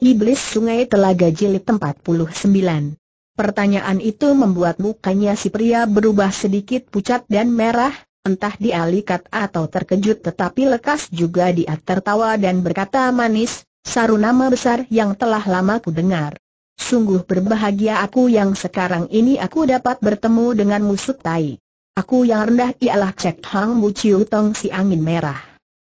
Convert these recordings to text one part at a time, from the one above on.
Iblis Sungai Telaga Jilid 49 Pertanyaan itu membuat mukanya si pria berubah sedikit pucat dan merah, entah dialikat atau terkejut tetapi lekas juga dia tertawa dan berkata manis, Saru nama besar yang telah lama ku dengar. Sungguh berbahagia aku yang sekarang ini aku dapat bertemu dengan musuh tai. Aku yang rendah ialah Cek Hang Bu Chiu Tong si angin merah.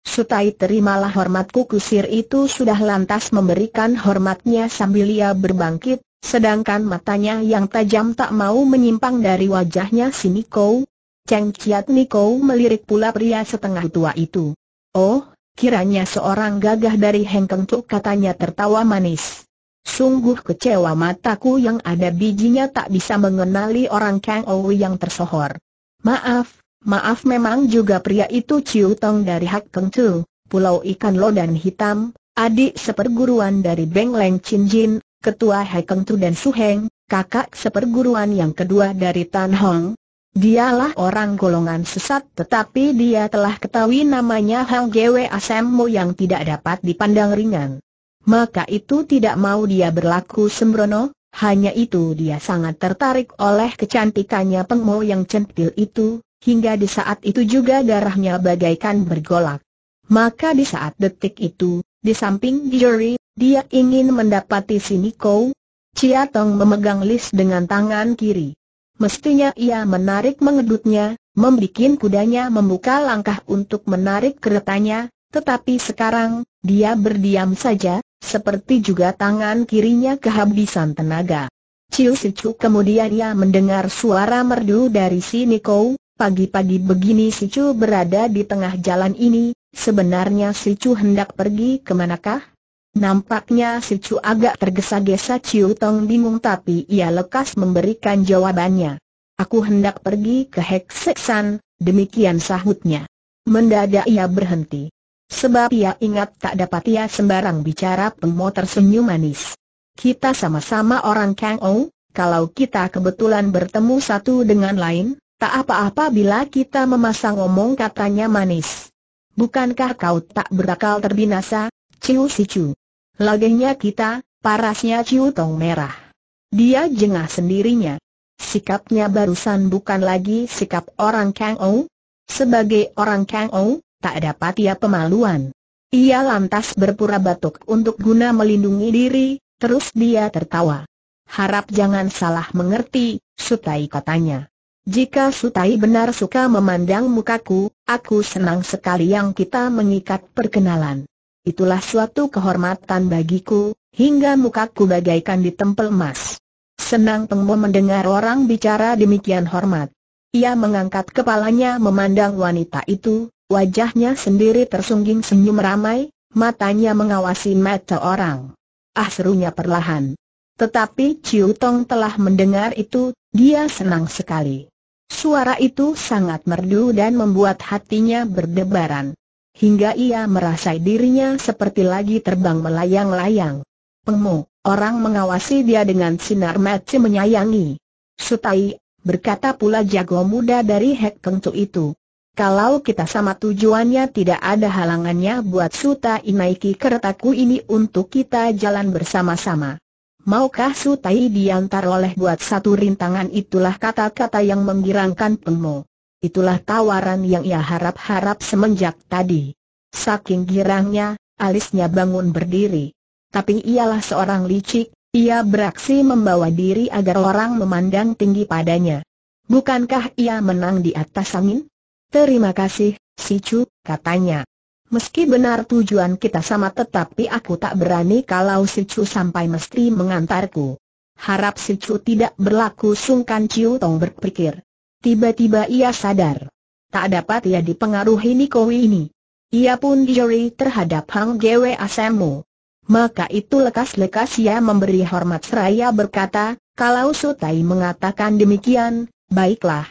Sutai terimalah hormatku kusir itu sudah lantas memberikan hormatnya sambil ia berbangkit, sedangkan matanya yang tajam tak mau menyimpang dari wajahnya si Niko. Cheng Chiat Niko melirik pula pria setengah tua itu. Oh, kiranya seorang gagah dari Heng Keng Cuk katanya tertawa manis. Sungguh kecewa mataku yang ada bijinya tak bisa mengenali orang Kang Owi yang tersohor. Maaf, Maaf memang juga pria itu Ciu Tong dari Hak Keng Tu, Pulau Ikan Lodan Hitam, adik seperguruan dari Beng Leng Chin Jin, ketua Hak Keng Tu dan Su Heng, kakak seperguruan yang kedua dari Tan Hong. Dialah orang golongan sesat tetapi dia telah ketahui namanya Hang Gwe Asemo yang tidak dapat dipandang ringan. Maka itu tidak mau dia berlaku sembrono, hanya itu dia sangat tertarik oleh kecantikannya Pengmo yang centil itu, hingga di saat itu juga darahnya bagaikan bergolak. Maka di saat detik itu, di samping Jerry, dia ingin mendapati si Niko. Chia Tong memegang Lis dengan tangan kiri. Mestinya ia menarik mengedutnya, membuat kudanya membuka langkah untuk menarik keretanya, tetapi sekarang, dia berdiam saja, seperti juga tangan kirinya kehabisan tenaga. Chiu Sichu kemudian ia mendengar suara merdu dari si Niko, Pagi-pagi begini si Chu berada di tengah jalan ini, sebenarnya si Chu hendak pergi ke manakah? Nampaknya si Chu agak tergesa-gesa Chiu Tong bingung tapi ia lekas memberikan jawabannya. Aku hendak pergi ke Hekseksan, demikian sahutnya. Mendadak ia berhenti. Sebab ia ingat tak dapat ia sembarang bicara pengmo tersenyum manis. Kita sama-sama orang Kang Ou, kalau kita kebetulan bertemu satu dengan lain, Tak apa-apa bila kita memasang omong katanya manis. Bukankah kau tak berakal terbinasa, Ciu Sicu? Lagenya kita, parasnya Ciu Tong Merah. Dia jengah sendirinya. Sikapnya barusan bukan lagi sikap orang Kang Ou. Sebagai orang Kang Ou, tak dapat ia pemaluan. Ia lantas berpura batuk untuk guna melindungi diri, terus dia tertawa. Harap jangan salah mengerti, Sutai katanya. Jika Sutai benar suka memandang mukaku, aku senang sekali yang kita mengikat perkenalan. Itulah suatu kehormatan bagiku, hingga mukaku bagaikan ditempel emas. Senang Pengmo mendengar orang bicara demikian hormat. Ia mengangkat kepalanya memandang wanita itu, wajahnya sendiri tersungging senyum ramai, matanya mengawasi mata orang. Ah serunya perlahan. Tetapi Ciu Tong telah mendengar itu, dia senang sekali. Suara itu sangat merdu dan membuat hatinya berdebaran. Hingga ia merasa dirinya seperti lagi terbang melayang-layang. Pengmu, orang mengawasi dia dengan sinar mati menyayangi. Sutai, berkata pula jago muda dari Hek Kengcu itu. Kalau kita sama tujuannya tidak ada halangannya buat Suta naiki keretaku ini untuk kita jalan bersama-sama. Maukah Sutai diantar oleh buat satu rintangan itulah kata-kata yang menggirangkan Mo. Itulah tawaran yang ia harap-harap semenjak tadi. Saking girangnya, alisnya bangun berdiri. Tapi ialah seorang licik, ia beraksi membawa diri agar orang memandang tinggi padanya. Bukankah ia menang di atas angin? Terima kasih, Si Chu, katanya. Meski benar tujuan kita sama tetapi aku tak berani kalau si Chu sampai mesti mengantarku. Harap si Chu tidak berlaku sungkan Ciu Tong berpikir. Tiba-tiba ia sadar. Tak dapat ia dipengaruhi Niko ini. Ia pun juri terhadap Hang Gwe Asemu. Maka itu lekas-lekas ia memberi hormat seraya berkata, kalau Sutai mengatakan demikian, baiklah.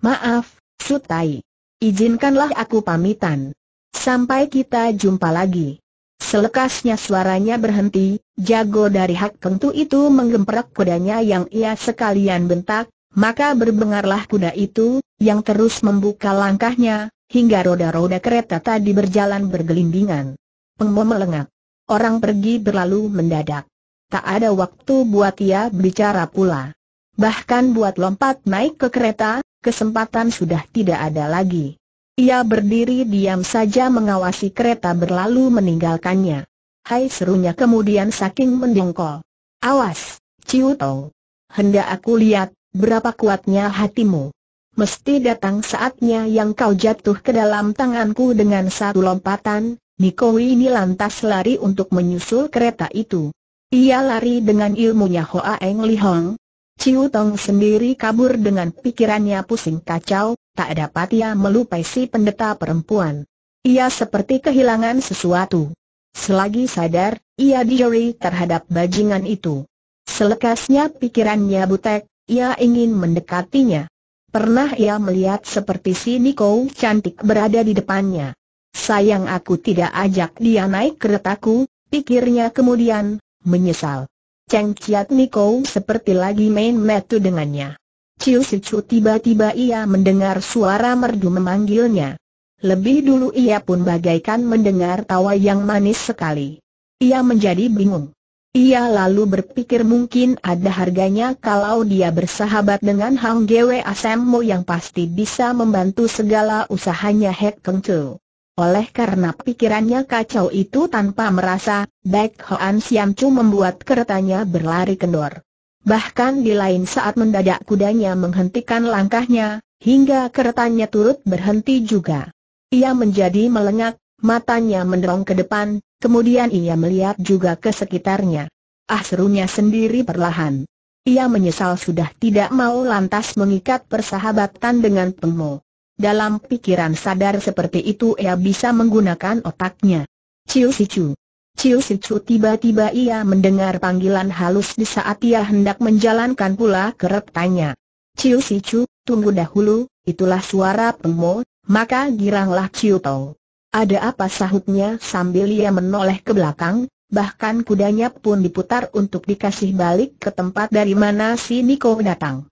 Maaf, Sutai. Izinkanlah aku pamitan. Sampai kita jumpa lagi. Selekasnya suaranya berhenti, jago dari hak kentu itu menggemprek kudanya yang ia sekalian bentak, maka berbengarlah kuda itu, yang terus membuka langkahnya, hingga roda-roda kereta tadi berjalan bergelindingan. Pengmo melengak. Orang pergi berlalu mendadak. Tak ada waktu buat ia bicara pula. Bahkan buat lompat naik ke kereta, kesempatan sudah tidak ada lagi. Ia berdiri diam saja mengawasi kereta berlalu meninggalkannya. Hai serunya kemudian saking mendongkol. Awas, Ciu Tong. Hendak aku lihat, berapa kuatnya hatimu. Mesti datang saatnya yang kau jatuh ke dalam tanganku dengan satu lompatan, Nikowi ini lantas lari untuk menyusul kereta itu. Ia lari dengan ilmunya Hoa Eng Li Hong, Ciu Tong sendiri kabur dengan pikirannya pusing kacau, tak dapat ia melupai si pendeta perempuan. Ia seperti kehilangan sesuatu. Selagi sadar, ia dijeri terhadap bajingan itu. Selekasnya pikirannya butek, ia ingin mendekatinya. Pernah ia melihat seperti si Niko cantik berada di depannya. Sayang aku tidak ajak dia naik keretaku, pikirnya kemudian, menyesal. Cheng Chiat Niko seperti lagi main metu dengannya. Ciu Chu tiba-tiba ia mendengar suara merdu memanggilnya. Lebih dulu ia pun bagaikan mendengar tawa yang manis sekali. Ia menjadi bingung. Ia lalu berpikir mungkin ada harganya kalau dia bersahabat dengan Hang Gwe Asemo yang pasti bisa membantu segala usahanya Hek Keng Chu. Oleh karena pikirannya kacau itu tanpa merasa, Baek Hoan Siam Chu membuat keretanya berlari kendor. Bahkan di lain saat mendadak kudanya menghentikan langkahnya, hingga keretanya turut berhenti juga. Ia menjadi melengak, matanya mendorong ke depan, kemudian ia melihat juga ke sekitarnya. Ah serunya sendiri perlahan. Ia menyesal sudah tidak mau lantas mengikat persahabatan dengan Pengmo. Dalam pikiran sadar seperti itu ia bisa menggunakan otaknya. Ciu Sicu. Ciu Sicu tiba-tiba ia mendengar panggilan halus di saat ia hendak menjalankan pula keretanya. Ciu Sicu, tunggu dahulu, itulah suara pengmo, maka giranglah Ciu Tau. Ada apa sahutnya sambil ia menoleh ke belakang, bahkan kudanya pun diputar untuk dikasih balik ke tempat dari mana si Niko datang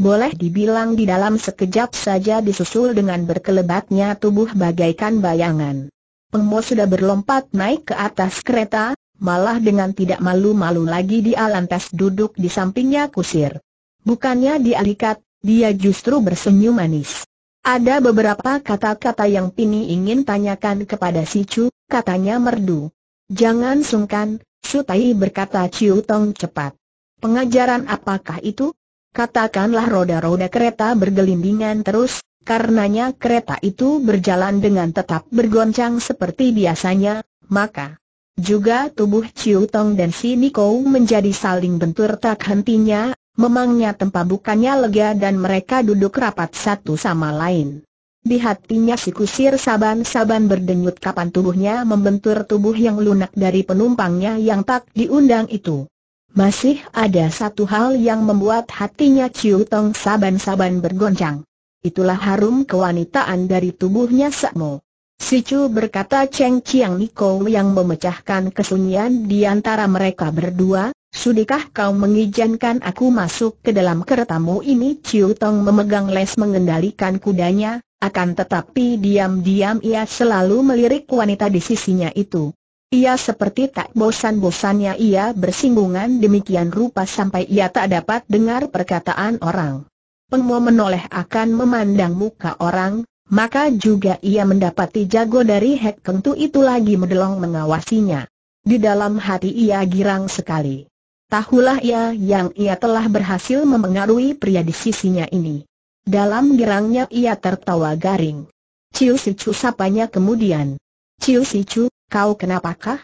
boleh dibilang di dalam sekejap saja disusul dengan berkelebatnya tubuh bagaikan bayangan. Pengmo sudah berlompat naik ke atas kereta, malah dengan tidak malu-malu lagi di Alantas duduk di sampingnya kusir. Bukannya dialikat, alikat, dia justru bersenyum manis. Ada beberapa kata-kata yang Pini ingin tanyakan kepada si Chu, katanya merdu. Jangan sungkan, Sutai berkata Chiu Tong cepat. Pengajaran apakah itu? Katakanlah roda-roda kereta bergelindingan terus, karenanya kereta itu berjalan dengan tetap bergoncang seperti biasanya, maka juga tubuh Chiu Tong dan si Niko menjadi saling bentur tak hentinya, memangnya tempat bukannya lega dan mereka duduk rapat satu sama lain. Di hatinya si kusir saban-saban berdenyut kapan tubuhnya membentur tubuh yang lunak dari penumpangnya yang tak diundang itu. Masih ada satu hal yang membuat hatinya Ciu Tong saban-saban bergoncang. Itulah harum kewanitaan dari tubuhnya Sakmo. Si Chu berkata Cheng Chiang Niko yang memecahkan kesunyian di antara mereka berdua, Sudikah kau mengizinkan aku masuk ke dalam keretamu ini? Ciu Tong memegang les mengendalikan kudanya, akan tetapi diam-diam ia selalu melirik wanita di sisinya itu. Ia seperti tak bosan-bosannya ia bersinggungan demikian rupa sampai ia tak dapat dengar perkataan orang. Pengmo menoleh akan memandang muka orang, maka juga ia mendapati jago dari Hek Kentu itu lagi mendelong mengawasinya. Di dalam hati ia girang sekali. Tahulah ia yang ia telah berhasil memengaruhi pria di sisinya ini. Dalam girangnya ia tertawa garing. Ciu Sicu sapanya kemudian. Ciu Sicu, Kau kenapakah?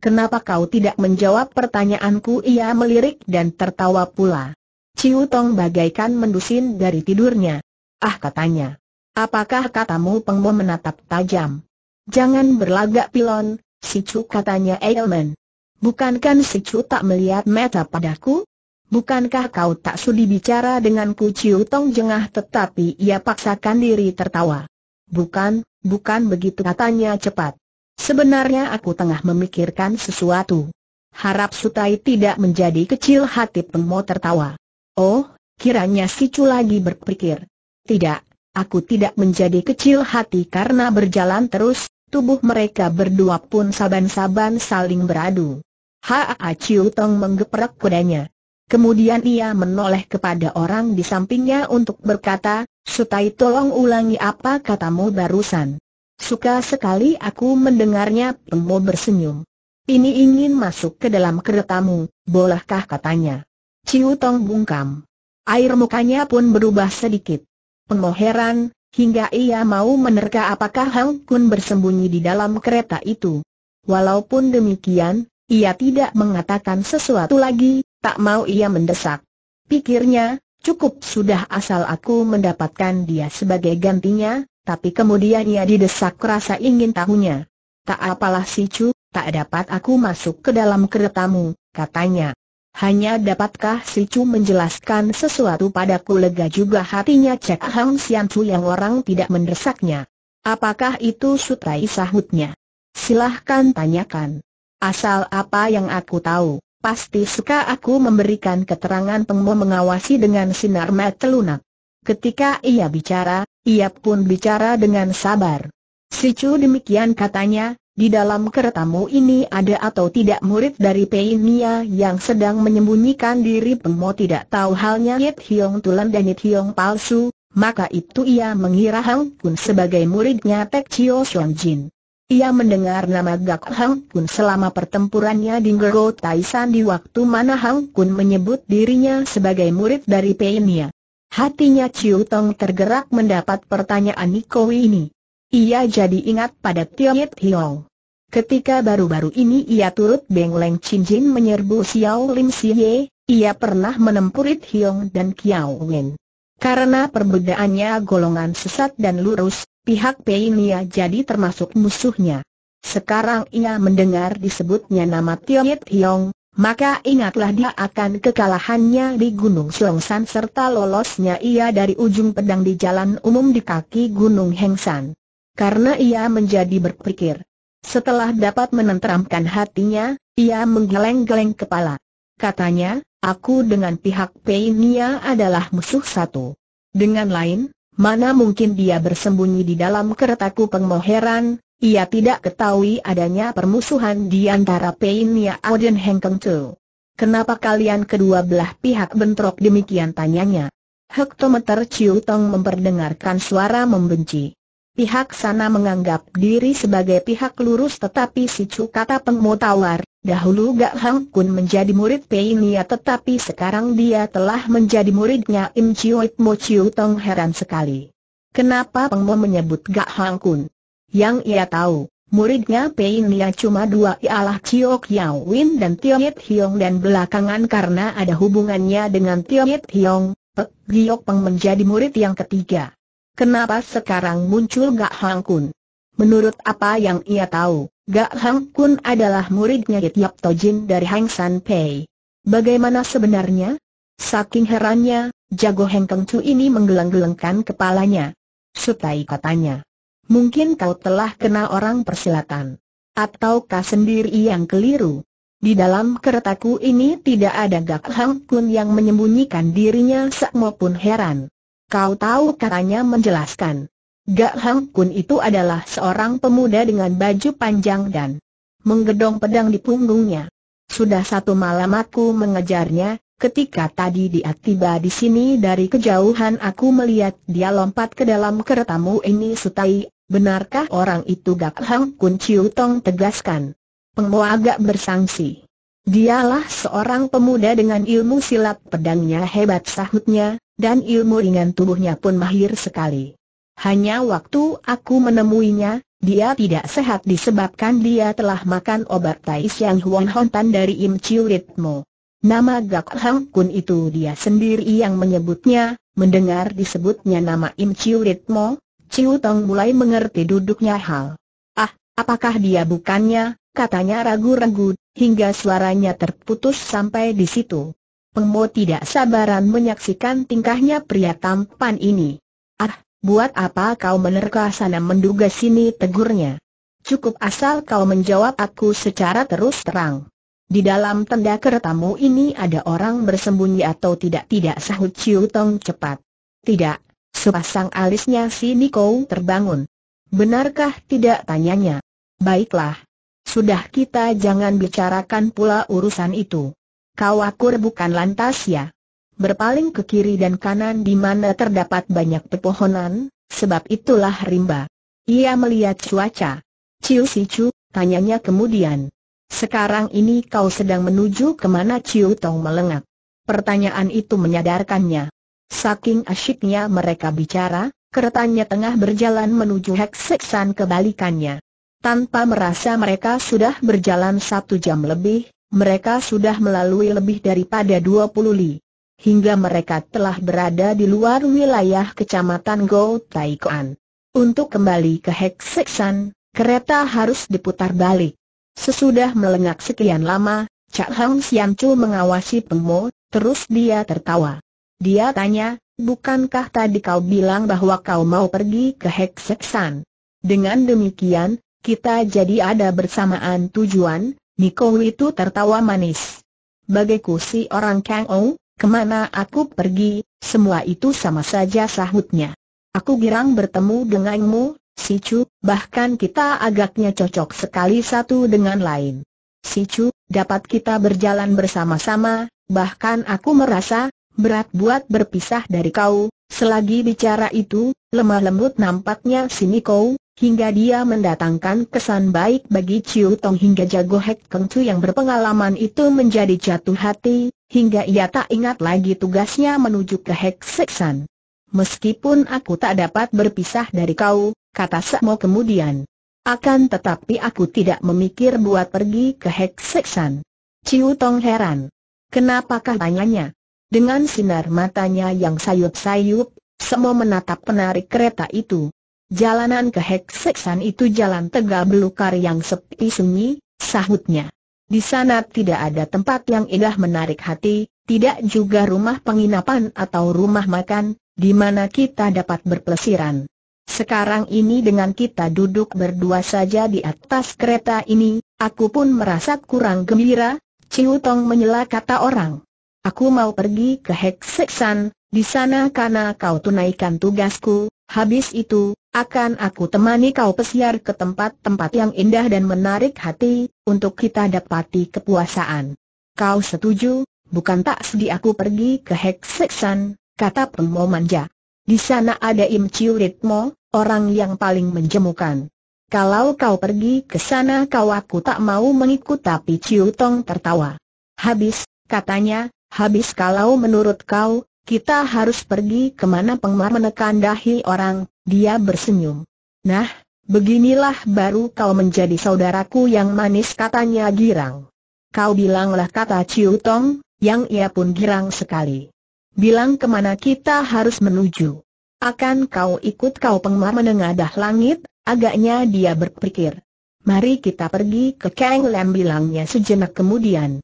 Kenapa kau tidak menjawab pertanyaanku? Ia melirik dan tertawa pula. Ciu Tong bagaikan mendusin dari tidurnya. Ah katanya. Apakah katamu pengmu menatap tajam? Jangan berlagak pilon, si Chu katanya Eilman. Bukankah si Chu tak melihat mata padaku? Bukankah kau tak sudi bicara denganku Ciu Tong jengah tetapi ia paksakan diri tertawa. Bukan, bukan begitu katanya cepat. Sebenarnya aku tengah memikirkan sesuatu. Harap Sutai tidak menjadi kecil hati Pengmo tertawa. Oh, kiranya si Cu lagi berpikir. Tidak, aku tidak menjadi kecil hati karena berjalan terus, tubuh mereka berdua pun saban-saban saling beradu. Haa Ciu Tong menggeprek kudanya. Kemudian ia menoleh kepada orang di sampingnya untuk berkata, Sutai tolong ulangi apa katamu barusan. Suka sekali aku mendengarnya Pengmo bersenyum. Ini ingin masuk ke dalam keretamu, bolehkah katanya. Ciu Tong bungkam. Air mukanya pun berubah sedikit. Pengmo heran, hingga ia mau menerka apakah Hang Kun bersembunyi di dalam kereta itu. Walaupun demikian, ia tidak mengatakan sesuatu lagi, tak mau ia mendesak. Pikirnya, Cukup sudah asal aku mendapatkan dia sebagai gantinya, tapi kemudian ia didesak rasa ingin tahunya. Tak apalah si Chu, tak dapat aku masuk ke dalam keretamu, katanya. Hanya dapatkah si Chu menjelaskan sesuatu padaku lega juga hatinya Cek Hang Sian Chu yang orang tidak mendesaknya. Apakah itu sutrai sahutnya? Silahkan tanyakan. Asal apa yang aku tahu, pasti suka aku memberikan keterangan pengmu mengawasi dengan sinar mata lunak. Ketika ia bicara, ia pun bicara dengan sabar. Si Chu demikian katanya, di dalam keretamu ini ada atau tidak murid dari Pei Nia yang sedang menyembunyikan diri Pengmo tidak tahu halnya Yit Hiong Tulen dan Yit Hiong palsu, maka itu ia mengira Hang Kun sebagai muridnya Tek Chio Xuan Jin. Ia mendengar nama Gak Hang Kun selama pertempurannya di Ngero Taisan di waktu mana Hang Kun menyebut dirinya sebagai murid dari Pei Nia. Hatinya Chiu Tong tergerak mendapat pertanyaan Niko ini. Ia jadi ingat pada Yit Hiong. Ketika baru-baru ini ia turut Beng Leng Chin Jin menyerbu Xiao Lim Siye, ia pernah menempurit Hiong dan Kiao Wen. Karena perbedaannya golongan sesat dan lurus, pihak Pei Nia jadi termasuk musuhnya. Sekarang ia mendengar disebutnya nama Yit Hiong, maka ingatlah dia akan kekalahannya di Gunung Selongsan serta lolosnya ia dari ujung pedang di jalan umum di kaki Gunung Hengsan. Karena ia menjadi berpikir. Setelah dapat menenteramkan hatinya, ia menggeleng-geleng kepala. Katanya, aku dengan pihak Peinia adalah musuh satu. Dengan lain, mana mungkin dia bersembunyi di dalam keretaku pengmoheran, ia tidak ketahui adanya permusuhan di antara Peinia Ao dan Heng Keng Kenapa kalian kedua belah pihak bentrok demikian tanyanya? Hektometer Chiu Tong memperdengarkan suara membenci. Pihak sana menganggap diri sebagai pihak lurus tetapi si Chu kata pengmu tawar, Dahulu Gak Hang Kun menjadi murid Pei tetapi sekarang dia telah menjadi muridnya Im Chiu Mo Chiu Tong heran sekali. Kenapa pengmu menyebut Gak Hang Kun? Yang ia tahu, muridnya Pei Nia cuma dua ialah Chiok Yao Win dan Yit Hiong dan belakangan karena ada hubungannya dengan Yit Hiong, Pek Giyok Peng menjadi murid yang ketiga. Kenapa sekarang muncul Gak Hang Kun? Menurut apa yang ia tahu, Gak Hang Kun adalah muridnya Yap Jin dari Hang San Pei. Bagaimana sebenarnya? Saking herannya, jago Heng Keng Chu ini menggeleng-gelengkan kepalanya. Sutai katanya mungkin kau telah kenal orang persilatan. Ataukah sendiri yang keliru? Di dalam keretaku ini tidak ada Gak Hang Kun yang menyembunyikan dirinya Sakmo pun heran. Kau tahu katanya menjelaskan. Gak Hang Kun itu adalah seorang pemuda dengan baju panjang dan menggedong pedang di punggungnya. Sudah satu malam aku mengejarnya, ketika tadi dia tiba di sini dari kejauhan aku melihat dia lompat ke dalam keretamu ini setai. Benarkah orang itu Gak Hang Kun Chiu Tong tegaskan? Pengmo agak bersangsi. Dialah seorang pemuda dengan ilmu silat pedangnya hebat sahutnya, dan ilmu ringan tubuhnya pun mahir sekali. Hanya waktu aku menemuinya, dia tidak sehat disebabkan dia telah makan obat Tai Yang Huan Hontan dari Im Chiu Ritmo. Nama Gak Hang Kun itu dia sendiri yang menyebutnya, mendengar disebutnya nama Im Chiu Ritmo, Ciu Tong mulai mengerti duduknya hal. Ah, apakah dia bukannya, katanya ragu-ragu, hingga suaranya terputus sampai di situ. Pengmo tidak sabaran menyaksikan tingkahnya pria tampan ini. Ah, buat apa kau menerka sana menduga sini tegurnya? Cukup asal kau menjawab aku secara terus terang. Di dalam tenda keretamu ini ada orang bersembunyi atau tidak-tidak sahut Ciu Tong cepat. Tidak, Sepasang alisnya si Niko terbangun. Benarkah tidak tanyanya? Baiklah. Sudah kita jangan bicarakan pula urusan itu. Kau akur bukan lantas ya? Berpaling ke kiri dan kanan di mana terdapat banyak pepohonan, sebab itulah rimba. Ia melihat cuaca. Ciu si Ciu, tanyanya kemudian. Sekarang ini kau sedang menuju kemana Ciu Tong melengak? Pertanyaan itu menyadarkannya. Saking asyiknya mereka bicara, keretanya tengah berjalan menuju Hekseksan kebalikannya. Tanpa merasa mereka sudah berjalan satu jam lebih, mereka sudah melalui lebih daripada 20 li. Hingga mereka telah berada di luar wilayah kecamatan Go Taikoan. Untuk kembali ke Hekseksan, kereta harus diputar balik. Sesudah melengak sekian lama, Cak Hang Sian Chu mengawasi Pengmo, terus dia tertawa. Dia tanya, bukankah tadi kau bilang bahwa kau mau pergi ke Hekseksan? Dengan demikian, kita jadi ada bersamaan tujuan, Niko itu tertawa manis. Bagiku si orang Kang Ong, kemana aku pergi, semua itu sama saja sahutnya. Aku girang bertemu denganmu, si Chu, bahkan kita agaknya cocok sekali satu dengan lain. Si Chu, dapat kita berjalan bersama-sama, bahkan aku merasa, berat buat berpisah dari kau, selagi bicara itu, lemah lembut nampaknya si Niko, hingga dia mendatangkan kesan baik bagi Chiu Tong hingga jago Hek Keng Chu yang berpengalaman itu menjadi jatuh hati, hingga ia tak ingat lagi tugasnya menuju ke Hek Seksan. Meskipun aku tak dapat berpisah dari kau, kata Sakmo kemudian. Akan tetapi aku tidak memikir buat pergi ke Hek Seksan. Chiu Tong heran. Kenapakah tanyanya? Dengan sinar matanya yang sayup-sayup, semua menatap penarik kereta itu. Jalanan ke Hekseksan itu jalan tegal belukar yang sepi sunyi, sahutnya. Di sana tidak ada tempat yang indah menarik hati, tidak juga rumah penginapan atau rumah makan, di mana kita dapat berpelesiran. Sekarang ini dengan kita duduk berdua saja di atas kereta ini, aku pun merasa kurang gembira, Ciu Tong menyela kata orang. Aku mau pergi ke Hexexan, di sana karena kau tunaikan tugasku, habis itu, akan aku temani kau pesiar ke tempat-tempat yang indah dan menarik hati, untuk kita dapati kepuasaan. Kau setuju, bukan tak sedih aku pergi ke Hexexan, kata Pemo Manja. Di sana ada Im Chiu Ritmo, orang yang paling menjemukan. Kalau kau pergi ke sana kau aku tak mau mengikut tapi Ciu Tong tertawa. Habis, katanya, habis kalau menurut kau, kita harus pergi kemana pengmar menekan dahi orang, dia bersenyum. Nah, beginilah baru kau menjadi saudaraku yang manis katanya girang. Kau bilanglah kata Ciu Tong, yang ia pun girang sekali. Bilang kemana kita harus menuju. Akan kau ikut kau pengmar menengadah langit, agaknya dia berpikir. Mari kita pergi ke Kang Lam bilangnya sejenak kemudian.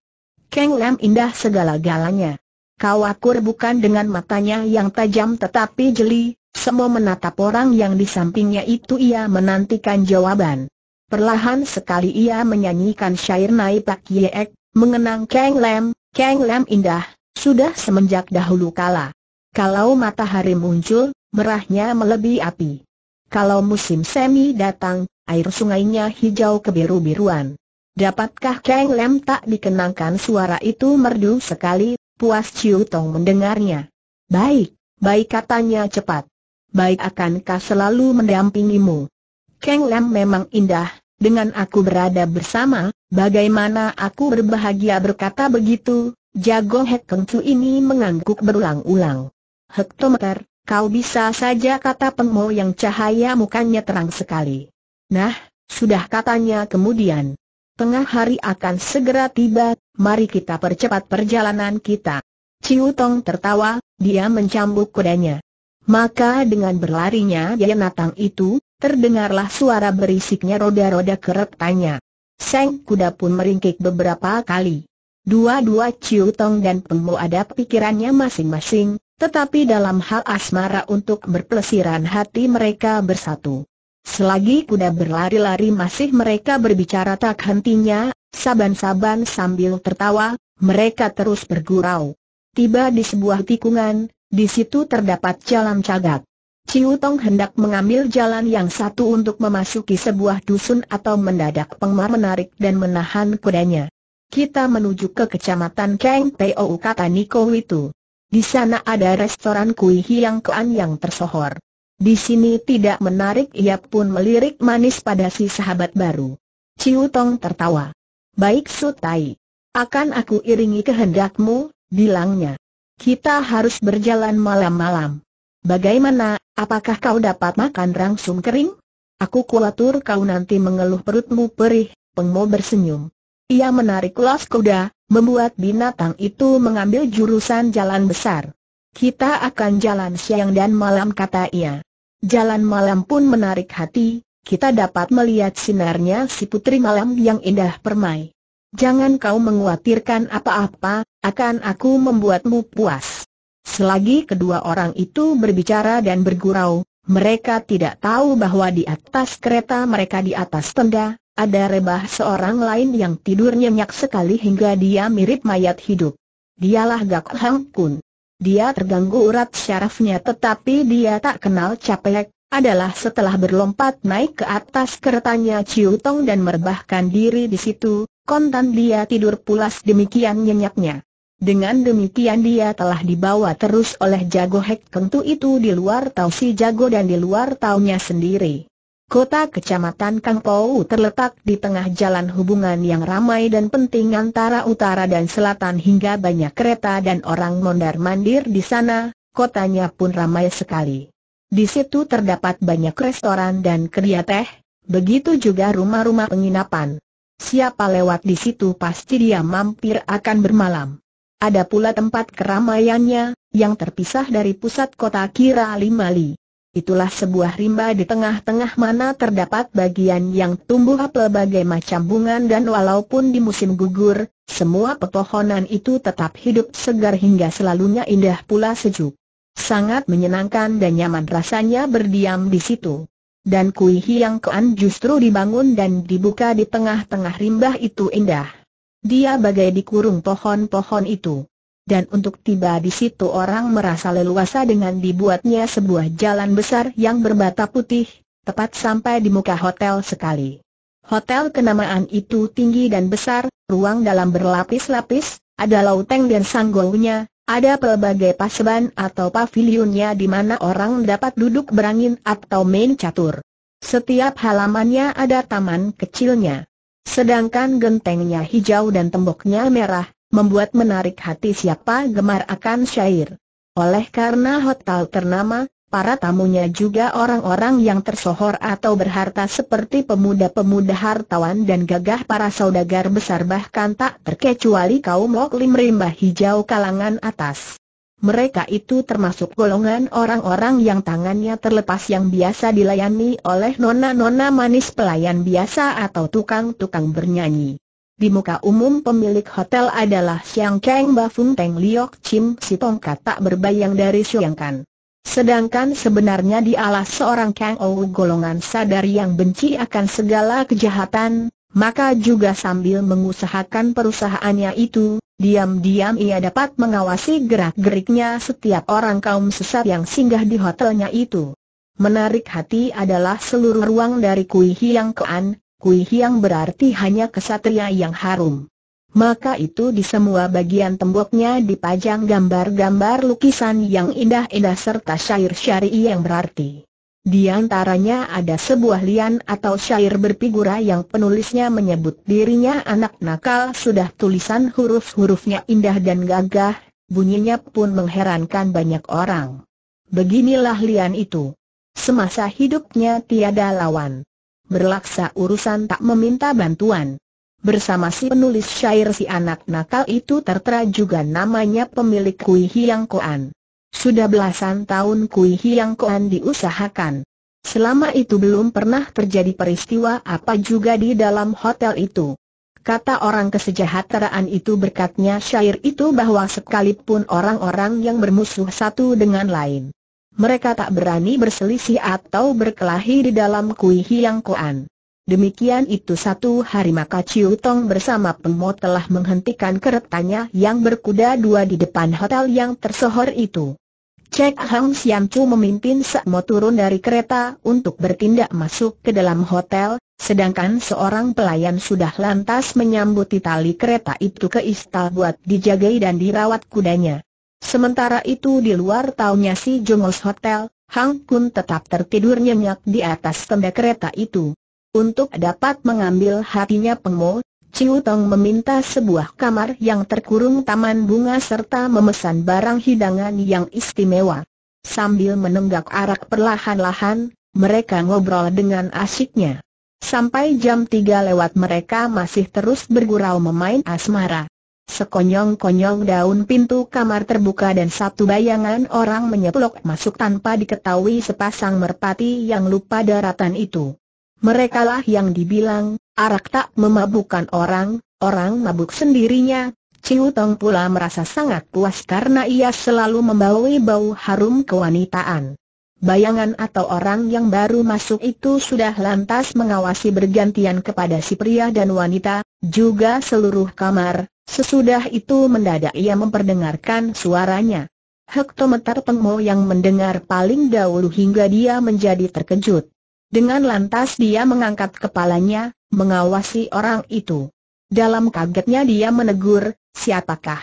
Keng Lam indah segala-galanya. Kau akur bukan dengan matanya yang tajam tetapi jeli, semua menatap orang yang di sampingnya itu ia menantikan jawaban. Perlahan sekali ia menyanyikan syair Nai Pak Yeek, mengenang Keng Lam, Keng Lam indah, sudah semenjak dahulu kala. Kalau matahari muncul, merahnya melebihi api. Kalau musim semi datang, air sungainya hijau kebiru-biruan. Dapatkah Kang Lem tak dikenangkan suara itu merdu sekali, puas Ciu Tong mendengarnya. Baik, baik katanya cepat. Baik akankah selalu mendampingimu? Kang Lem memang indah, dengan aku berada bersama, bagaimana aku berbahagia berkata begitu, jago Hek Keng Chu ini mengangguk berulang-ulang. Hektometer, kau bisa saja kata pengmo yang cahaya mukanya terang sekali. Nah, sudah katanya kemudian tengah hari akan segera tiba, mari kita percepat perjalanan kita. Ciu Tong tertawa, dia mencambuk kudanya. Maka dengan berlarinya dia natang itu, terdengarlah suara berisiknya roda-roda keretanya. Seng kuda pun meringkik beberapa kali. Dua-dua Ciu Tong dan Pengmo ada pikirannya masing-masing, tetapi dalam hal asmara untuk berpelesiran hati mereka bersatu. Selagi kuda berlari-lari masih mereka berbicara tak hentinya, saban-saban sambil tertawa, mereka terus bergurau. Tiba di sebuah tikungan, di situ terdapat jalan cagak. Ciu Tong hendak mengambil jalan yang satu untuk memasuki sebuah dusun atau mendadak pengmar menarik dan menahan kudanya. Kita menuju ke kecamatan Kang Teo kata Niko itu. Di sana ada restoran Kui Hiang kean yang tersohor. Di sini tidak menarik ia pun melirik manis pada si sahabat baru. Ciu Tong tertawa. Baik Sutai. Akan aku iringi kehendakmu, bilangnya. Kita harus berjalan malam-malam. Bagaimana, apakah kau dapat makan langsung kering? Aku kulatur kau nanti mengeluh perutmu perih, Pengmo bersenyum. Ia menarik los kuda, membuat binatang itu mengambil jurusan jalan besar. Kita akan jalan siang dan malam kata ia. Jalan malam pun menarik hati, kita dapat melihat sinarnya si putri malam yang indah permai. Jangan kau menguatirkan apa-apa, akan aku membuatmu puas. Selagi kedua orang itu berbicara dan bergurau, mereka tidak tahu bahwa di atas kereta mereka di atas tenda, ada rebah seorang lain yang tidur nyenyak sekali hingga dia mirip mayat hidup. Dialah Gak Hang Kun. Dia terganggu urat syarafnya tetapi dia tak kenal capek, adalah setelah berlompat naik ke atas keretanya Ciu Tong dan merebahkan diri di situ, kontan dia tidur pulas demikian nyenyaknya. Dengan demikian dia telah dibawa terus oleh jago Hek Kengtu itu di luar tahu si jago dan di luar taunya sendiri. Kota Kecamatan Kangpou terletak di tengah jalan hubungan yang ramai dan penting antara utara dan selatan hingga banyak kereta dan orang mondar-mandir di sana, kotanya pun ramai sekali. Di situ terdapat banyak restoran dan kedai teh, begitu juga rumah-rumah penginapan. Siapa lewat di situ pasti dia mampir akan bermalam. Ada pula tempat keramaiannya, yang terpisah dari pusat kota kira lima Itulah sebuah rimba di tengah-tengah mana terdapat bagian yang tumbuh pelbagai macam bunga dan walaupun di musim gugur, semua pepohonan itu tetap hidup segar hingga selalunya indah pula sejuk. Sangat menyenangkan dan nyaman rasanya berdiam di situ. Dan kuih yang kean justru dibangun dan dibuka di tengah-tengah rimba itu indah. Dia bagai dikurung pohon-pohon itu dan untuk tiba di situ orang merasa leluasa dengan dibuatnya sebuah jalan besar yang berbata putih, tepat sampai di muka hotel sekali. Hotel kenamaan itu tinggi dan besar, ruang dalam berlapis-lapis, ada lauteng dan sanggolnya, ada pelbagai pasban atau pavilionnya di mana orang dapat duduk berangin atau main catur. Setiap halamannya ada taman kecilnya. Sedangkan gentengnya hijau dan temboknya merah, membuat menarik hati siapa gemar akan syair. Oleh karena hotel ternama, para tamunya juga orang-orang yang tersohor atau berharta seperti pemuda-pemuda hartawan dan gagah para saudagar besar bahkan tak terkecuali kaum loklim rimba hijau kalangan atas. Mereka itu termasuk golongan orang-orang yang tangannya terlepas yang biasa dilayani oleh nona-nona manis pelayan biasa atau tukang-tukang bernyanyi. Di muka umum pemilik hotel adalah Xiang ba Bafung Teng Liok Chim si tongkat tak berbayang dari Xiang Kan. Sedangkan sebenarnya dialah seorang Kang Ou golongan sadar yang benci akan segala kejahatan, maka juga sambil mengusahakan perusahaannya itu, diam-diam ia dapat mengawasi gerak-geriknya setiap orang kaum sesat yang singgah di hotelnya itu. Menarik hati adalah seluruh ruang dari Kui Hiang Kean, Kui Hiang berarti hanya kesatria yang harum. Maka itu di semua bagian temboknya dipajang gambar-gambar lukisan yang indah-indah serta syair syari yang berarti. Di antaranya ada sebuah lian atau syair berfigura yang penulisnya menyebut dirinya anak nakal sudah tulisan huruf-hurufnya indah dan gagah, bunyinya pun mengherankan banyak orang. Beginilah lian itu. Semasa hidupnya tiada lawan berlaksa urusan tak meminta bantuan. Bersama si penulis syair si anak nakal itu tertera juga namanya pemilik Kui Hiang Koan. Sudah belasan tahun Kui Hiang Koan diusahakan. Selama itu belum pernah terjadi peristiwa apa juga di dalam hotel itu. Kata orang kesejahteraan itu berkatnya syair itu bahwa sekalipun orang-orang yang bermusuh satu dengan lain mereka tak berani berselisih atau berkelahi di dalam Kui Hiang Koan. Demikian itu satu hari maka Chiu Tong bersama Pemo telah menghentikan keretanya yang berkuda dua di depan hotel yang tersohor itu. Cek Hang Siam Chu memimpin Sakmo turun dari kereta untuk bertindak masuk ke dalam hotel, sedangkan seorang pelayan sudah lantas menyambuti tali kereta itu ke istal buat dijagai dan dirawat kudanya. Sementara itu di luar taunya si Jongos Hotel, Hang Kun tetap tertidur nyenyak di atas tenda kereta itu. Untuk dapat mengambil hatinya Pengmo, Ciu Tong meminta sebuah kamar yang terkurung taman bunga serta memesan barang hidangan yang istimewa. Sambil menenggak arak perlahan-lahan, mereka ngobrol dengan asyiknya. Sampai jam tiga lewat mereka masih terus bergurau memain asmara. Sekonyong-konyong daun pintu kamar terbuka dan satu bayangan orang menyeplok masuk tanpa diketahui sepasang merpati yang lupa daratan itu. Merekalah yang dibilang, arak tak memabukkan orang, orang mabuk sendirinya, Ciu Tong pula merasa sangat puas karena ia selalu membawa bau harum kewanitaan. Bayangan atau orang yang baru masuk itu sudah lantas mengawasi bergantian kepada si pria dan wanita, juga seluruh kamar, Sesudah itu mendadak ia memperdengarkan suaranya. Hektometer Pengmo yang mendengar paling dahulu hingga dia menjadi terkejut. Dengan lantas dia mengangkat kepalanya, mengawasi orang itu. Dalam kagetnya dia menegur, siapakah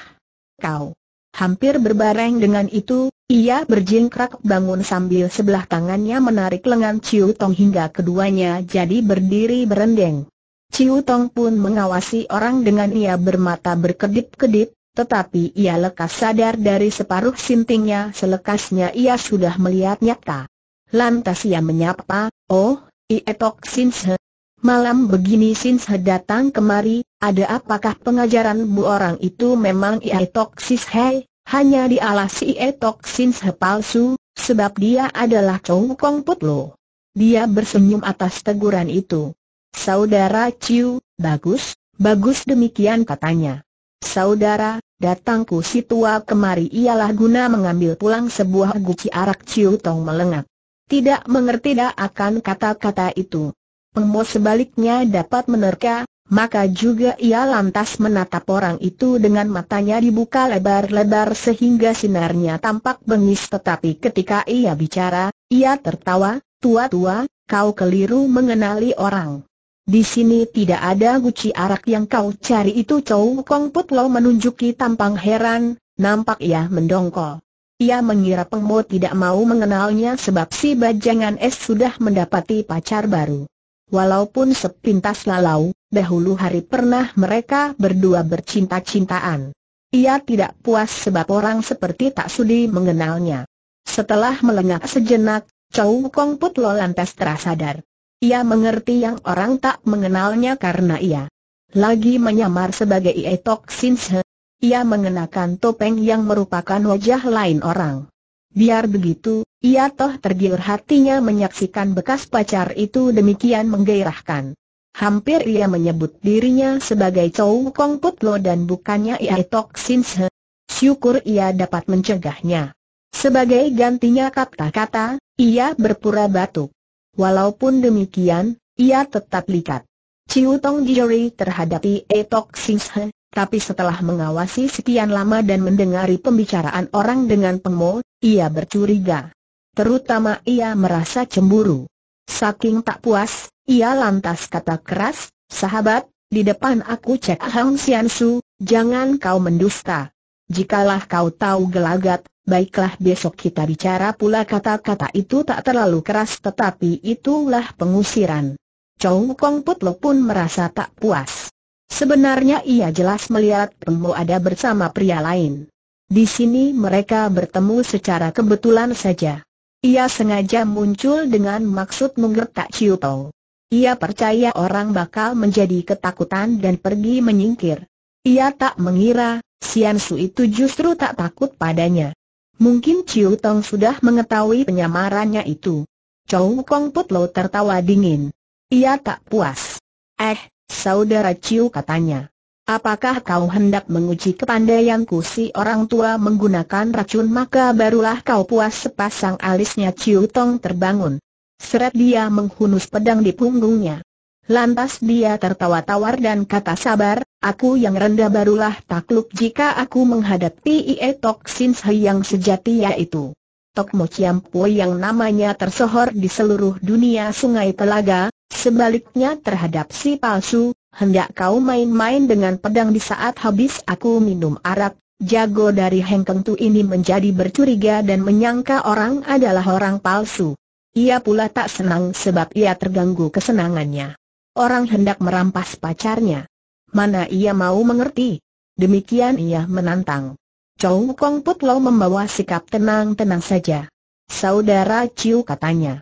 kau? Hampir berbareng dengan itu, ia berjingkrak bangun sambil sebelah tangannya menarik lengan Ciu Tong hingga keduanya jadi berdiri berendeng. Ciu Tong pun mengawasi orang dengan ia bermata berkedip-kedip, tetapi ia lekas sadar dari separuh sintingnya selekasnya ia sudah melihat nyata. Lantas ia menyapa, Oh, Ietok Sinse. Malam begini Sinse datang kemari, ada apakah pengajaran bu orang itu memang Ietok Sinse? Hanya dialasi Ietok Sinse palsu, sebab dia adalah Chow Kong Putlo. Dia bersenyum atas teguran itu. Saudara Ciu, bagus, bagus demikian katanya. Saudara, datangku si tua kemari ialah guna mengambil pulang sebuah guci arak Ciu Tong melengak. Tidak mengerti dah akan kata-kata itu. Pengmo sebaliknya dapat menerka, maka juga ia lantas menatap orang itu dengan matanya dibuka lebar-lebar sehingga sinarnya tampak bengis tetapi ketika ia bicara, ia tertawa, tua-tua, kau keliru mengenali orang. Di sini tidak ada guci arak yang kau cari itu Chow Kong Put Lo menunjuki tampang heran, nampak ia mendongkol. Ia mengira Pengmo tidak mau mengenalnya sebab si bajangan es sudah mendapati pacar baru. Walaupun sepintas lalau, dahulu hari pernah mereka berdua bercinta-cintaan. Ia tidak puas sebab orang seperti tak sudi mengenalnya. Setelah melengak sejenak, Chow Kong Put Lo lantas terasadar. Ia mengerti yang orang tak mengenalnya karena ia lagi menyamar sebagai ietok Sinse. Ia mengenakan topeng yang merupakan wajah lain orang. Biar begitu, ia toh tergiur hatinya menyaksikan bekas pacar itu demikian menggairahkan. Hampir ia menyebut dirinya sebagai Chow Kong Put dan bukannya ietok Tok Syukur ia dapat mencegahnya. Sebagai gantinya kata-kata, ia berpura batuk. Walaupun demikian, ia tetap likat. Ciu Tong Ie terhadapi Sing Se, tapi setelah mengawasi sekian lama dan mendengari pembicaraan orang dengan Peng Mo, ia bercuriga. Terutama ia merasa cemburu. Saking tak puas, ia lantas kata keras, sahabat, di depan aku cek Hang Sian Su, jangan kau mendusta. Jikalah kau tahu gelagat, baiklah besok kita bicara pula kata-kata itu tak terlalu keras tetapi itulah pengusiran. Chow Kong Put pun merasa tak puas. Sebenarnya ia jelas melihat Mo ada bersama pria lain. Di sini mereka bertemu secara kebetulan saja. Ia sengaja muncul dengan maksud menggertak Chiu Tong. Ia percaya orang bakal menjadi ketakutan dan pergi menyingkir. Ia tak mengira Sian Su itu justru tak takut padanya. Mungkin Chiu Tong sudah mengetahui penyamarannya itu. Chow Kong Put tertawa dingin. Ia tak puas. Eh, saudara Chiu katanya. Apakah kau hendak menguji kepandaianku si orang tua menggunakan racun maka barulah kau puas sepasang alisnya Ciu Tong terbangun. Seret dia menghunus pedang di punggungnya. Lantas dia tertawa tawar dan kata sabar, Aku yang rendah barulah takluk jika aku menghadapi Ie Tok Sin yang sejati yaitu Tok Mo Chiam Po yang namanya tersohor di seluruh dunia sungai telaga, sebaliknya terhadap si palsu, hendak kau main-main dengan pedang di saat habis aku minum arak, jago dari Hengkeng Tu ini menjadi bercuriga dan menyangka orang adalah orang palsu. Ia pula tak senang sebab ia terganggu kesenangannya. Orang hendak merampas pacarnya. Mana ia mau mengerti? Demikian ia menantang. Chow Kong Put membawa sikap tenang-tenang saja. Saudara Chiu katanya.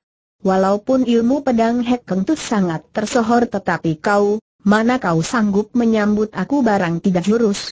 Walaupun ilmu pedang Hek Keng Tu sangat tersohor tetapi kau, mana kau sanggup menyambut aku barang tidak jurus?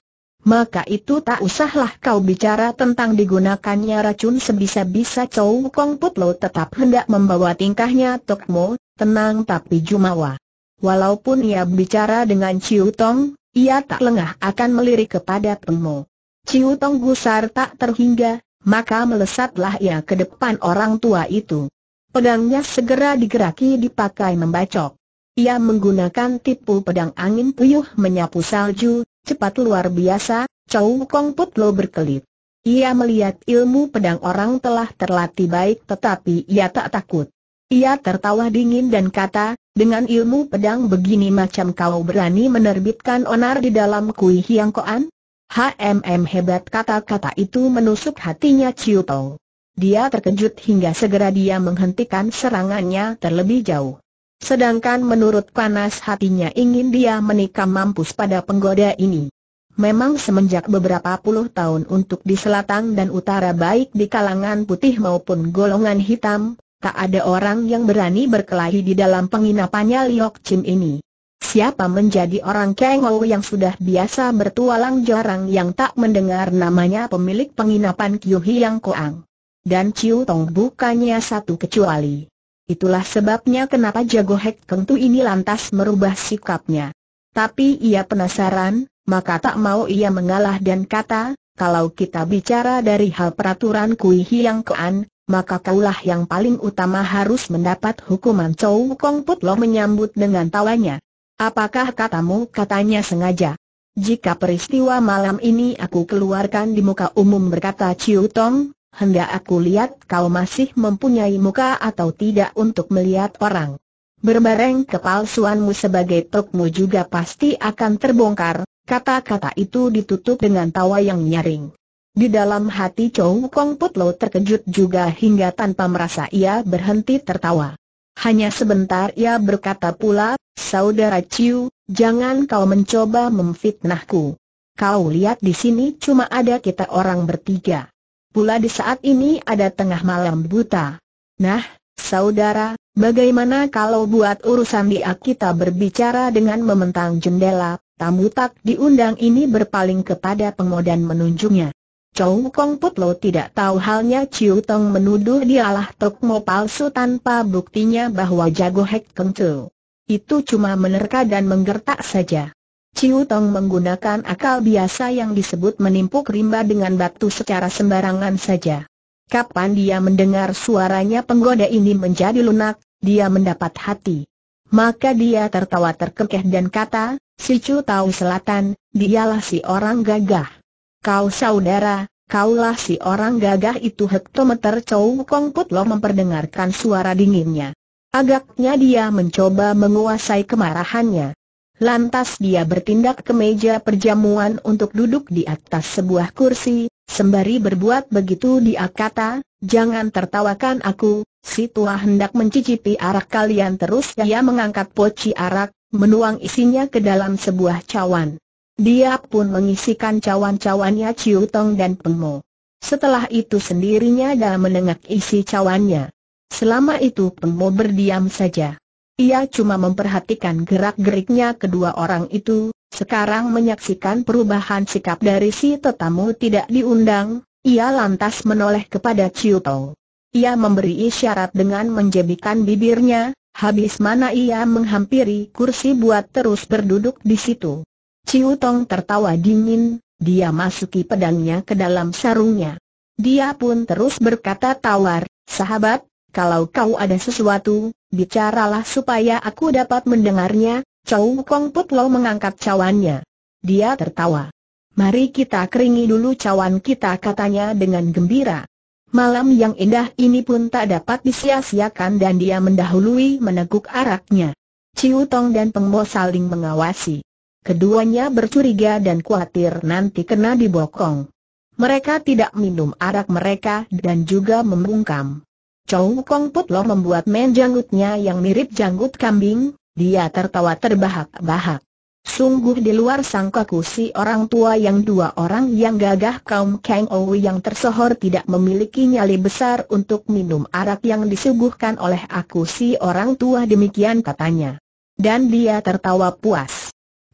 Maka itu tak usahlah kau bicara tentang digunakannya racun sebisa-bisa Chow Kong Put tetap hendak membawa tingkahnya tok Mo, tenang tapi jumawa. Walaupun ia bicara dengan Ciu Tong, ia tak lengah akan melirik kepada Peng Mo. Ciu Tong gusar tak terhingga, maka melesatlah ia ke depan orang tua itu. Pedangnya segera digeraki dipakai membacok. Ia menggunakan tipu pedang angin puyuh menyapu salju, cepat luar biasa, Chow Kong Put Lo berkelit. Ia melihat ilmu pedang orang telah terlatih baik tetapi ia tak takut. Ia tertawa dingin dan kata, dengan ilmu pedang begini macam kau berani menerbitkan onar di dalam kui hiang koan? HMM hebat kata-kata itu menusuk hatinya Ciu Tau. Dia terkejut hingga segera dia menghentikan serangannya terlebih jauh. Sedangkan menurut panas hatinya ingin dia menikam mampus pada penggoda ini. Memang semenjak beberapa puluh tahun untuk di selatan dan utara baik di kalangan putih maupun golongan hitam, tak ada orang yang berani berkelahi di dalam penginapannya Liok Chim ini. Siapa menjadi orang Kengou yang sudah biasa bertualang jarang yang tak mendengar namanya pemilik penginapan Kiu Hiang Koang. Dan Chiu Tong bukannya satu kecuali. Itulah sebabnya kenapa jago Hek Kentu ini lantas merubah sikapnya. Tapi ia penasaran, maka tak mau ia mengalah dan kata, kalau kita bicara dari hal peraturan Kui Hiang maka kaulah yang paling utama harus mendapat hukuman Chow Kong Put menyambut dengan tawanya. Apakah katamu katanya sengaja? Jika peristiwa malam ini aku keluarkan di muka umum berkata Chiu Tong, hendak aku lihat kau masih mempunyai muka atau tidak untuk melihat orang. Berbareng kepalsuanmu sebagai tokmu juga pasti akan terbongkar, kata-kata itu ditutup dengan tawa yang nyaring. Di dalam hati Chow Kong Putlo terkejut juga hingga tanpa merasa ia berhenti tertawa. Hanya sebentar ia berkata pula, Saudara Chiu, jangan kau mencoba memfitnahku. Kau lihat di sini cuma ada kita orang bertiga. Pula di saat ini ada tengah malam buta. Nah, saudara, bagaimana kalau buat urusan dia kita berbicara dengan mementang jendela, tamu tak diundang ini berpaling kepada pengodan menunjuknya. Chow Kong Put tidak tahu halnya Chiu Tong menuduh dialah Tokmo palsu tanpa buktinya bahwa jago Hek Keng Tu. Itu cuma menerka dan menggertak saja. Ciu Tong menggunakan akal biasa yang disebut menimpuk rimba dengan batu secara sembarangan saja. Kapan dia mendengar suaranya penggoda ini menjadi lunak, dia mendapat hati. Maka dia tertawa terkekeh dan kata, si Chu tahu selatan, dialah si orang gagah. Kau saudara, kaulah si orang gagah itu hektometer Chow Kong Put Lo memperdengarkan suara dinginnya. Agaknya dia mencoba menguasai kemarahannya. Lantas dia bertindak ke meja perjamuan untuk duduk di atas sebuah kursi, sembari berbuat begitu dia kata, Jangan tertawakan aku, si tua hendak mencicipi arak kalian terus dia mengangkat poci arak, menuang isinya ke dalam sebuah cawan. Dia pun mengisikan cawan-cawannya Ciu Tong dan Peng Mo. Setelah itu sendirinya dalam menengak isi cawannya. Selama itu Peng Mo berdiam saja. Ia cuma memperhatikan gerak-geriknya kedua orang itu, sekarang menyaksikan perubahan sikap dari si tetamu tidak diundang, ia lantas menoleh kepada Ciu Tong. Ia memberi isyarat dengan menjebikan bibirnya, habis mana ia menghampiri kursi buat terus berduduk di situ. Ciu Tong tertawa dingin, dia masuki pedangnya ke dalam sarungnya. Dia pun terus berkata tawar, sahabat, kalau kau ada sesuatu, bicaralah supaya aku dapat mendengarnya, Chow Kong Put mengangkat cawannya. Dia tertawa. Mari kita keringi dulu cawan kita katanya dengan gembira. Malam yang indah ini pun tak dapat disia-siakan dan dia mendahului meneguk araknya. Ciu Tong dan Peng Mo saling mengawasi. Keduanya bercuriga dan khawatir nanti kena dibokong. Mereka tidak minum arak mereka dan juga membungkam. Chow Kong Put membuat main janggutnya yang mirip janggut kambing, dia tertawa terbahak-bahak. Sungguh di luar sangkaku si orang tua yang dua orang yang gagah kaum Kang Owi yang tersohor tidak memiliki nyali besar untuk minum arak yang disuguhkan oleh aku si orang tua demikian katanya. Dan dia tertawa puas.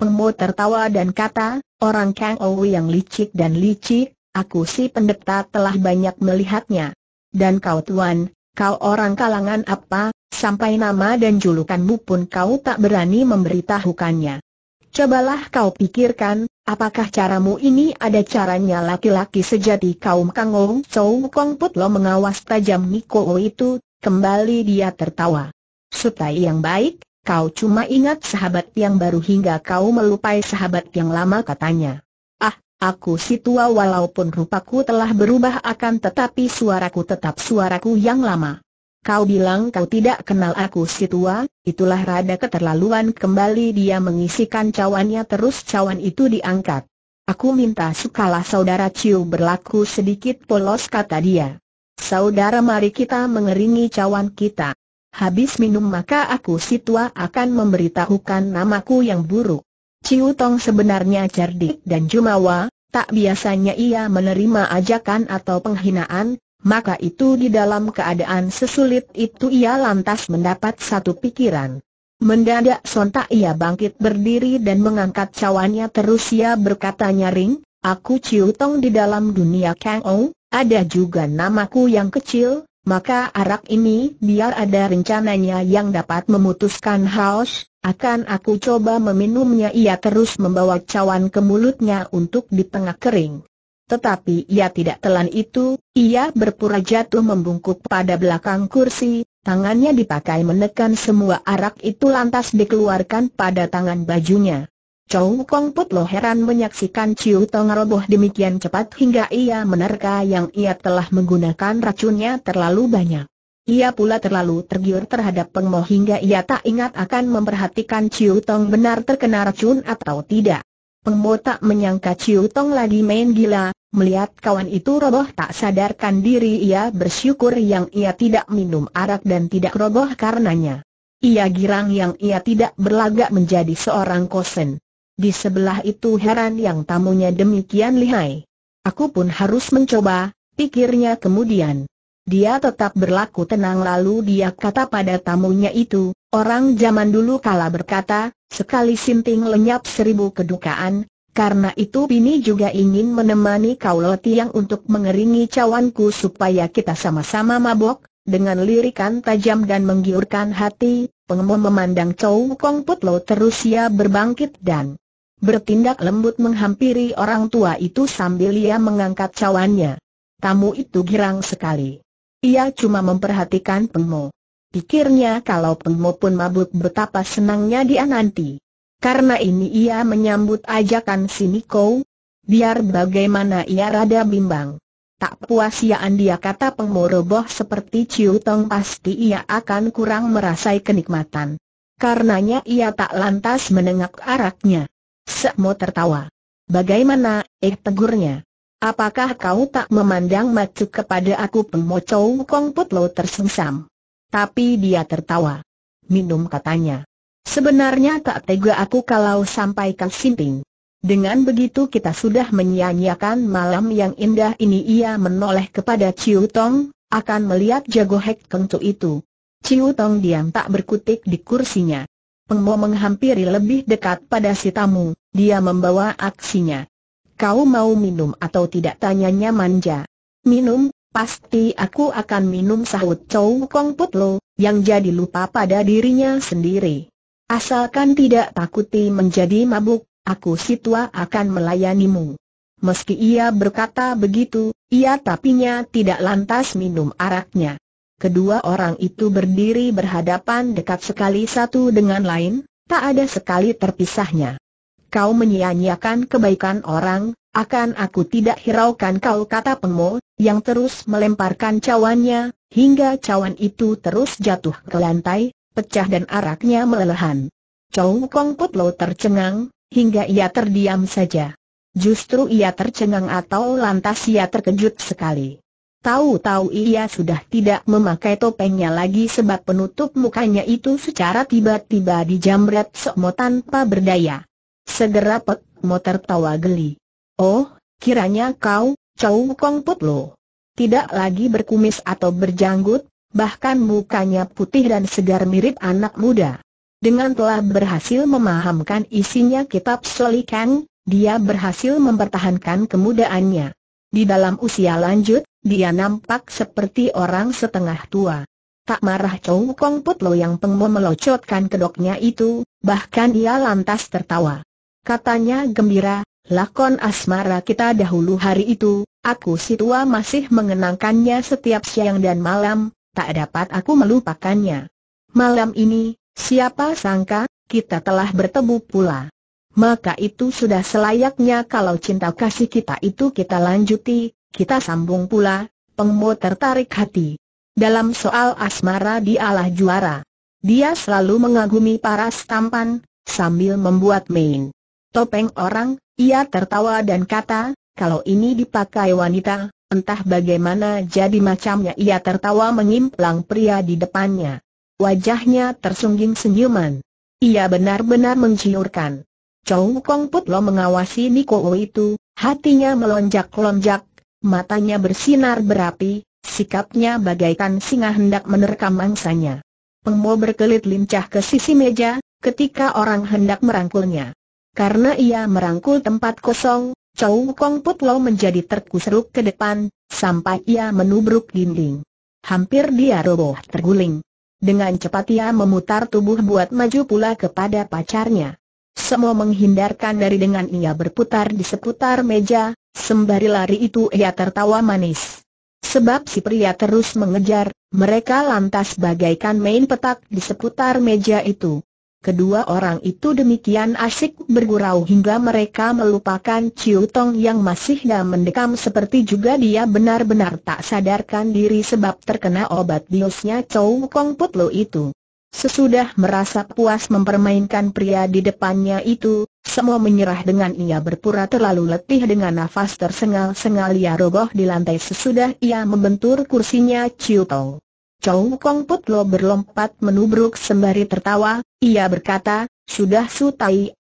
Pemo tertawa dan kata, orang Kang Ou yang licik dan licik, aku si pendeta telah banyak melihatnya. Dan kau tuan, kau orang kalangan apa, sampai nama dan julukanmu pun kau tak berani memberitahukannya. Cobalah kau pikirkan, apakah caramu ini ada caranya laki-laki sejati kaum Kang Ou Chow Kong Put Lo mengawas tajam Niko itu, kembali dia tertawa. Supaya yang baik, Kau cuma ingat sahabat yang baru hingga kau melupai sahabat yang lama katanya. Ah, aku si tua walaupun rupaku telah berubah akan tetapi suaraku tetap suaraku yang lama. Kau bilang kau tidak kenal aku si tua, itulah rada keterlaluan kembali dia mengisikan cawannya terus cawan itu diangkat. Aku minta sukalah saudara Ciu berlaku sedikit polos kata dia. Saudara mari kita mengeringi cawan kita. Habis minum maka aku si tua akan memberitahukan namaku yang buruk. Ciu Tong sebenarnya cerdik dan jumawa, tak biasanya ia menerima ajakan atau penghinaan, maka itu di dalam keadaan sesulit itu ia lantas mendapat satu pikiran. Mendadak sontak ia bangkit berdiri dan mengangkat cawannya terus ia berkata nyaring, Aku Ciu Tong di dalam dunia Kang Ou, ada juga namaku yang kecil, maka arak ini biar ada rencananya yang dapat memutuskan haus, akan aku coba meminumnya ia terus membawa cawan ke mulutnya untuk di tengah kering. Tetapi ia tidak telan itu, ia berpura jatuh membungkuk pada belakang kursi, tangannya dipakai menekan semua arak itu lantas dikeluarkan pada tangan bajunya. Chow Kong Put Lo heran menyaksikan Chiu Tong roboh demikian cepat hingga ia menerka yang ia telah menggunakan racunnya terlalu banyak. Ia pula terlalu tergiur terhadap Pengmo hingga ia tak ingat akan memperhatikan Chiu Tong benar terkena racun atau tidak. Pengmo tak menyangka Chiu Tong lagi main gila, melihat kawan itu roboh tak sadarkan diri ia bersyukur yang ia tidak minum arak dan tidak roboh karenanya. Ia girang yang ia tidak berlagak menjadi seorang kosen. Di sebelah itu heran yang tamunya demikian lihai. Aku pun harus mencoba, pikirnya kemudian. Dia tetap berlaku tenang lalu dia kata pada tamunya itu, orang zaman dulu kala berkata, sekali sinting lenyap seribu kedukaan, karena itu Bini juga ingin menemani kau Lotiang untuk mengeringi cawanku supaya kita sama-sama mabok, dengan lirikan tajam dan menggiurkan hati, pengemum memandang Chow Kong Putlo Lo terus ia berbangkit dan bertindak lembut menghampiri orang tua itu sambil ia mengangkat cawannya. Tamu itu girang sekali. Ia cuma memperhatikan Pengmo. Pikirnya kalau Pengmo pun mabuk betapa senangnya dia nanti. Karena ini ia menyambut ajakan si Niko, biar bagaimana ia rada bimbang. Tak puas yaan dia kata pengmoroboh seperti Ciu Tong pasti ia akan kurang merasai kenikmatan. Karenanya ia tak lantas menengak araknya. Sekmo tertawa. Bagaimana, eh tegurnya. Apakah kau tak memandang macu kepada aku pengmocow Kong lo tersengsam. Tapi dia tertawa. Minum katanya. Sebenarnya tak tega aku kalau sampai ke sinting. Dengan begitu kita sudah menyia-nyiakan malam yang indah ini ia menoleh kepada Ciu Tong, akan melihat jago Hek Kengcu itu. Ciu Tong diam tak berkutik di kursinya. Peng Mo menghampiri lebih dekat pada si tamu, dia membawa aksinya. Kau mau minum atau tidak tanyanya manja. Minum, pasti aku akan minum sahut Chow Kong Put Lo, yang jadi lupa pada dirinya sendiri. Asalkan tidak takuti menjadi mabuk, Aku si tua akan melayanimu. Meski ia berkata begitu, ia tapinya tidak lantas minum araknya. Kedua orang itu berdiri berhadapan dekat sekali satu dengan lain, tak ada sekali terpisahnya. Kau menyia-nyiakan kebaikan orang, akan aku tidak hiraukan kau kata Pengmo, yang terus melemparkan cawannya, hingga cawan itu terus jatuh ke lantai, pecah dan araknya melelehan. Chow Kong Putlo tercengang, hingga ia terdiam saja. Justru ia tercengang atau lantas ia terkejut sekali. Tahu-tahu ia sudah tidak memakai topengnya lagi sebab penutup mukanya itu secara tiba-tiba dijamret Sokmo tanpa berdaya. Segera Pek Mo tertawa geli. Oh, kiranya kau, Chow Kong Put Lo. Tidak lagi berkumis atau berjanggut, bahkan mukanya putih dan segar mirip anak muda. Dengan telah berhasil memahamkan isinya kitab solikan, dia berhasil mempertahankan kemudaannya. Di dalam usia lanjut, dia nampak seperti orang setengah tua. Tak marah Chow Kong putlo yang pengmo melocotkan kedoknya itu, bahkan ia lantas tertawa. Katanya gembira, lakon asmara kita dahulu hari itu, aku si tua masih mengenangkannya setiap siang dan malam, tak dapat aku melupakannya. Malam ini, Siapa sangka, kita telah bertemu pula. Maka itu sudah selayaknya kalau cinta kasih kita itu kita lanjuti, kita sambung pula, Pengmo tertarik hati. Dalam soal asmara dialah juara. Dia selalu mengagumi paras tampan, sambil membuat main topeng orang, ia tertawa dan kata, kalau ini dipakai wanita, entah bagaimana jadi macamnya ia tertawa mengimplang pria di depannya. Wajahnya tersungging senyuman. Ia benar-benar menciurkan. Chow Kong Put mengawasi Niko itu, hatinya melonjak-lonjak, matanya bersinar berapi, sikapnya bagaikan singa hendak menerkam mangsanya. Pengmo berkelit lincah ke sisi meja, ketika orang hendak merangkulnya. Karena ia merangkul tempat kosong, Chow Kong Put menjadi terkusruk ke depan, sampai ia menubruk dinding. Hampir dia roboh terguling. Dengan cepat ia memutar tubuh buat maju pula kepada pacarnya. Semua menghindarkan dari dengan ia berputar di seputar meja, sembari lari itu ia tertawa manis. Sebab si pria terus mengejar, mereka lantas bagaikan main petak di seputar meja itu. Kedua orang itu demikian asyik bergurau hingga mereka melupakan Ciu Tong yang masih dah mendekam seperti juga dia benar-benar tak sadarkan diri sebab terkena obat biusnya Chow Kong Put Lo itu. Sesudah merasa puas mempermainkan pria di depannya itu, semua menyerah dengan ia berpura terlalu letih dengan nafas tersengal-sengal ia roboh di lantai sesudah ia membentur kursinya Ciu Tong. Chow Kong Put berlompat menubruk sembari tertawa, ia berkata, Sudah Su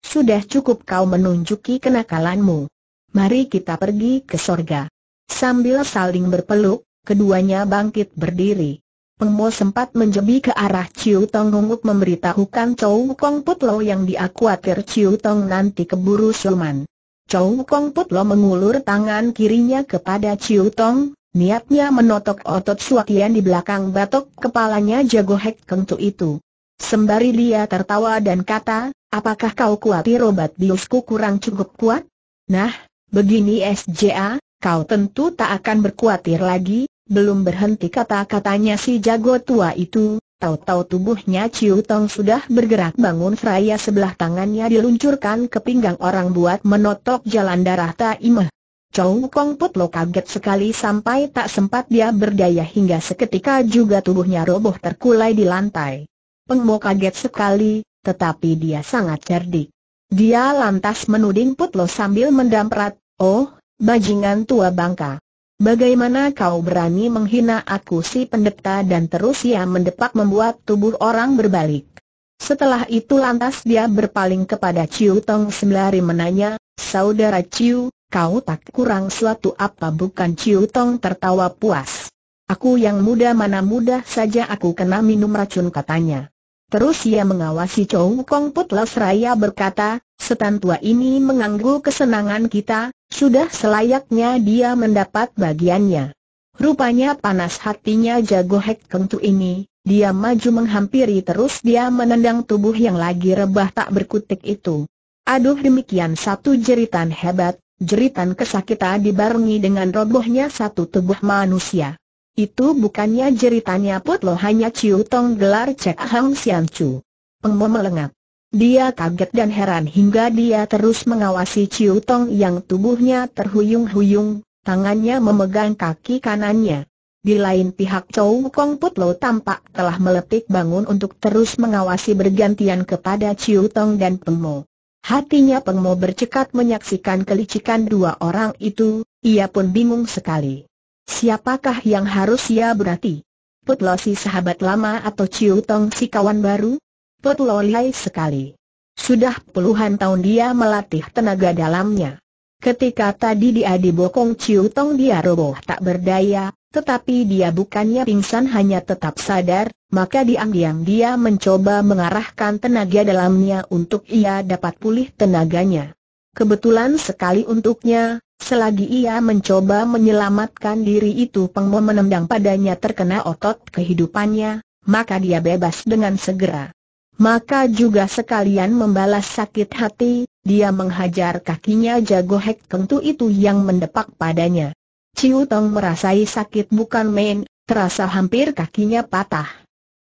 sudah cukup kau menunjuki kenakalanmu. Mari kita pergi ke sorga. Sambil saling berpeluk, keduanya bangkit berdiri. Pengmo sempat menjebi ke arah Chiu Tong untuk memberitahukan Chow Kong Put Lo yang diakuatir Chiu Tong nanti keburu sulman. Chow Kong Put mengulur tangan kirinya kepada Chiu Tong, Niatnya menotok otot Suakian di belakang batok kepalanya jago Hek Kengtu itu. Sembari dia tertawa dan kata, apakah kau khawatir obat biusku kurang cukup kuat? Nah, begini SJA, kau tentu tak akan berkhawatir lagi, belum berhenti kata-katanya si jago tua itu, Tahu-tahu tubuhnya Ciu Tong sudah bergerak bangun Fraya sebelah tangannya diluncurkan ke pinggang orang buat menotok jalan darah Taimah. Chow Kong Put kaget sekali sampai tak sempat dia berdaya hingga seketika juga tubuhnya roboh terkulai di lantai. Peng kaget sekali, tetapi dia sangat cerdik. Dia lantas menuding putlo Lo sambil mendamprat, Oh, bajingan tua bangka. Bagaimana kau berani menghina aku si pendeta dan terus ia mendepak membuat tubuh orang berbalik. Setelah itu lantas dia berpaling kepada Chiu Tong sembari menanya, Saudara Chiu, kau tak kurang suatu apa bukan Ciu Tong tertawa puas. Aku yang muda mana muda saja aku kena minum racun katanya. Terus ia mengawasi Chow Kong Put Raya berkata, setan tua ini mengganggu kesenangan kita, sudah selayaknya dia mendapat bagiannya. Rupanya panas hatinya jago Hek Keng ini, dia maju menghampiri terus dia menendang tubuh yang lagi rebah tak berkutik itu. Aduh demikian satu jeritan hebat, Jeritan kesakitan dibarengi dengan robohnya satu tubuh manusia. Itu bukannya jeritannya Putlo hanya Ciu Tong gelar Cek Hang Sian Chu. Pengmo melengak. Dia kaget dan heran hingga dia terus mengawasi Ciu Tong yang tubuhnya terhuyung-huyung, tangannya memegang kaki kanannya. Di lain pihak Chow Kong Putlo tampak telah meletik bangun untuk terus mengawasi bergantian kepada Ciu Tong dan Pengmo. Hatinya Pengmo bercekat menyaksikan kelicikan dua orang itu, ia pun bingung sekali. Siapakah yang harus ia berhati? si sahabat lama atau Ciu Tong si kawan baru? lihai sekali. Sudah puluhan tahun dia melatih tenaga dalamnya. Ketika tadi dia dibokong Ciu Tong dia roboh tak berdaya, tetapi dia bukannya pingsan hanya tetap sadar, maka diam-diam dia mencoba mengarahkan tenaga dalamnya untuk ia dapat pulih tenaganya. Kebetulan sekali untuknya, selagi ia mencoba menyelamatkan diri itu pengmo menendang padanya terkena otot kehidupannya, maka dia bebas dengan segera. Maka juga sekalian membalas sakit hati, dia menghajar kakinya jago hek kengtu itu yang mendepak padanya. Ciu Tong merasai sakit bukan main, terasa hampir kakinya patah.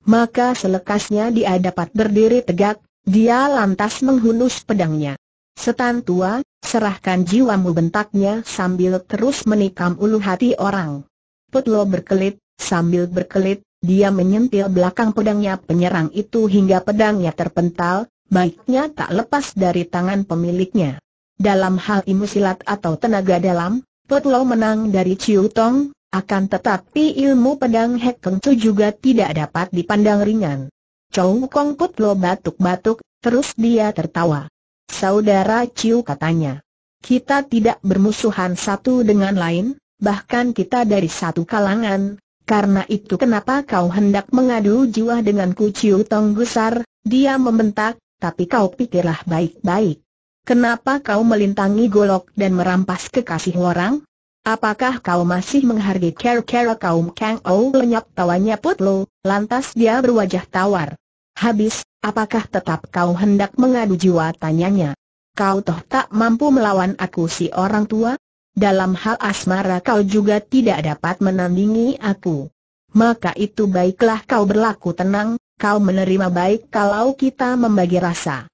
Maka selekasnya dia dapat berdiri tegak, dia lantas menghunus pedangnya. Setan tua, serahkan jiwamu bentaknya sambil terus menikam ulu hati orang. Putlo berkelit, sambil berkelit, dia menyentil belakang pedangnya penyerang itu hingga pedangnya terpental, baiknya tak lepas dari tangan pemiliknya. Dalam hal ilmu silat atau tenaga dalam, Putlo menang dari Chiu Tong, akan tetapi ilmu pedang Hek Keng Chu juga tidak dapat dipandang ringan. Chong Kong Putlo batuk-batuk, terus dia tertawa. Saudara Chiu katanya. Kita tidak bermusuhan satu dengan lain, bahkan kita dari satu kalangan, karena itu kenapa kau hendak mengadu jiwa denganku Ciu Tong Gusar, dia membentak, tapi kau pikirlah baik-baik. Kenapa kau melintangi golok dan merampas kekasih orang? Apakah kau masih menghargai kera-kera kaum Kang Ou lenyap tawanya Putlo, lantas dia berwajah tawar. Habis, apakah tetap kau hendak mengadu jiwa tanyanya? Kau toh tak mampu melawan aku si orang tua? Dalam hal asmara kau juga tidak dapat menandingi aku. Maka itu baiklah kau berlaku tenang, kau menerima baik kalau kita membagi rasa.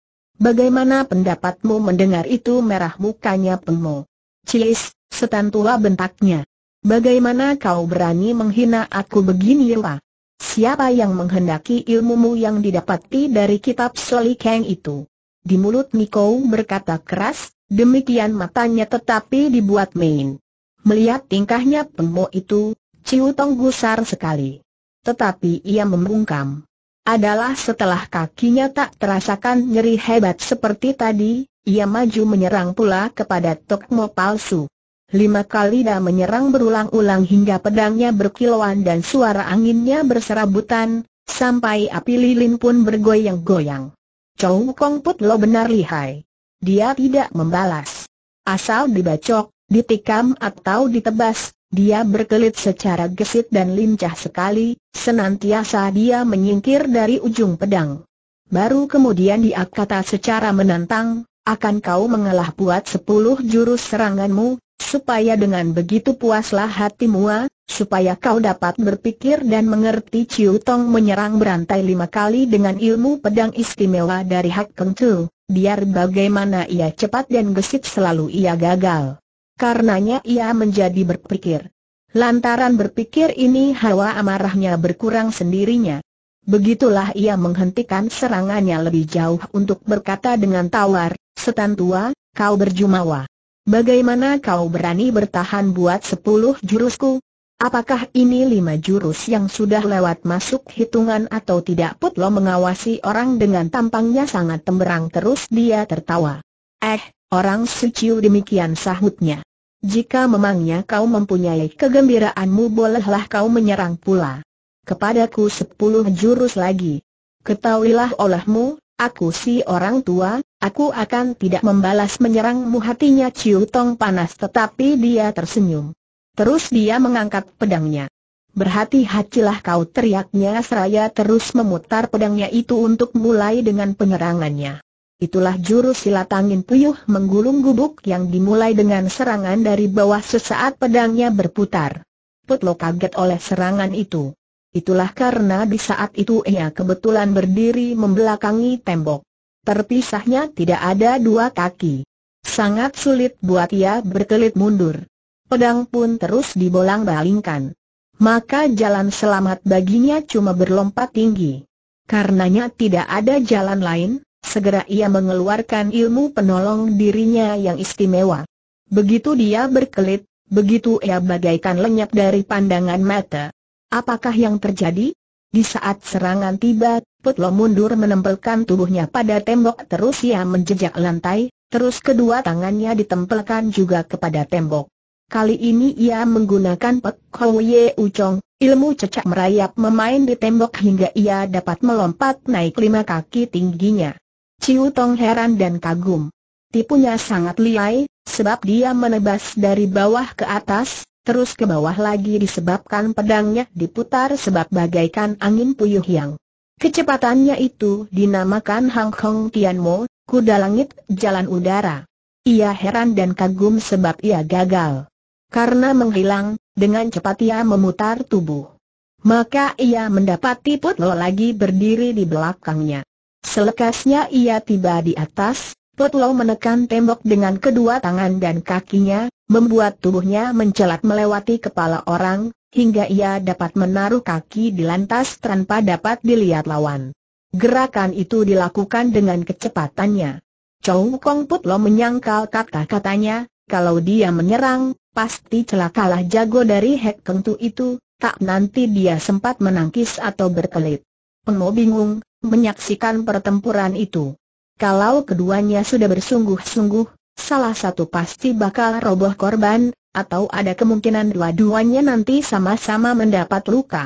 Bagaimana pendapatmu mendengar itu merah mukanya Pengmo? Cilis, setan tua bentaknya. Bagaimana kau berani menghina aku begini lah? Ya? Siapa yang menghendaki ilmumu yang didapati dari kitab Solikeng itu? Di mulut Niko berkata keras, demikian matanya tetapi dibuat main. Melihat tingkahnya Pengmo itu, Ciu Tong gusar sekali. Tetapi ia membungkam adalah setelah kakinya tak terasakan nyeri hebat seperti tadi, ia maju menyerang pula kepada Mo palsu. Lima kali dia menyerang berulang-ulang hingga pedangnya berkilauan dan suara anginnya berserabutan, sampai api lilin pun bergoyang-goyang. Chow Kong Put Lo benar lihai. Dia tidak membalas. Asal dibacok, ditikam atau ditebas, dia berkelit secara gesit dan lincah sekali, senantiasa dia menyingkir dari ujung pedang. Baru kemudian dia kata secara menantang, akan kau mengalah buat sepuluh jurus seranganmu, supaya dengan begitu puaslah hatimu, ah, supaya kau dapat berpikir dan mengerti Ciu Tong menyerang berantai lima kali dengan ilmu pedang istimewa dari Hak Keng Tu, biar bagaimana ia cepat dan gesit selalu ia gagal karenanya ia menjadi berpikir. Lantaran berpikir ini hawa amarahnya berkurang sendirinya. Begitulah ia menghentikan serangannya lebih jauh untuk berkata dengan tawar, Setan tua, kau berjumawa. Bagaimana kau berani bertahan buat sepuluh jurusku? Apakah ini lima jurus yang sudah lewat masuk hitungan atau tidak putlo mengawasi orang dengan tampangnya sangat temberang terus dia tertawa. Eh, Orang suciu demikian sahutnya. Jika memangnya kau mempunyai kegembiraanmu bolehlah kau menyerang pula. Kepadaku sepuluh jurus lagi. Ketahuilah olehmu, aku si orang tua, aku akan tidak membalas menyerangmu hatinya Ciu Tong panas tetapi dia tersenyum. Terus dia mengangkat pedangnya. Berhati-hatilah kau teriaknya seraya terus memutar pedangnya itu untuk mulai dengan penyerangannya. Itulah jurus silat angin puyuh menggulung gubuk yang dimulai dengan serangan dari bawah sesaat pedangnya berputar. Putlo kaget oleh serangan itu. Itulah karena di saat itu ia kebetulan berdiri membelakangi tembok. Terpisahnya tidak ada dua kaki. Sangat sulit buat ia berkelit mundur. Pedang pun terus dibolang-balingkan. Maka jalan selamat baginya cuma berlompat tinggi. Karenanya tidak ada jalan lain, Segera ia mengeluarkan ilmu penolong dirinya yang istimewa. Begitu dia berkelit, begitu ia bagaikan lenyap dari pandangan mata. Apakah yang terjadi? Di saat serangan tiba, Putlo mundur menempelkan tubuhnya pada tembok terus ia menjejak lantai, terus kedua tangannya ditempelkan juga kepada tembok. Kali ini ia menggunakan Pek hou Ye Uchong, ilmu cecak merayap memain di tembok hingga ia dapat melompat naik lima kaki tingginya. Ciu Tong heran dan kagum. Tipunya sangat liai, sebab dia menebas dari bawah ke atas, terus ke bawah lagi disebabkan pedangnya diputar sebab bagaikan angin puyuh yang. Kecepatannya itu dinamakan Hang Kong Mo, kuda langit jalan udara. Ia heran dan kagum sebab ia gagal. Karena menghilang, dengan cepat ia memutar tubuh. Maka ia mendapati Putlo lagi berdiri di belakangnya. Selekasnya ia tiba di atas, Potlo menekan tembok dengan kedua tangan dan kakinya, membuat tubuhnya mencelat melewati kepala orang, hingga ia dapat menaruh kaki di lantas tanpa dapat dilihat lawan. Gerakan itu dilakukan dengan kecepatannya. Chow Kong Putlo menyangkal kata-katanya, kalau dia menyerang, pasti celakalah jago dari Hek kentu itu, tak nanti dia sempat menangkis atau berkelit. Pengo bingung, menyaksikan pertempuran itu. Kalau keduanya sudah bersungguh-sungguh, salah satu pasti bakal roboh korban, atau ada kemungkinan dua-duanya nanti sama-sama mendapat luka.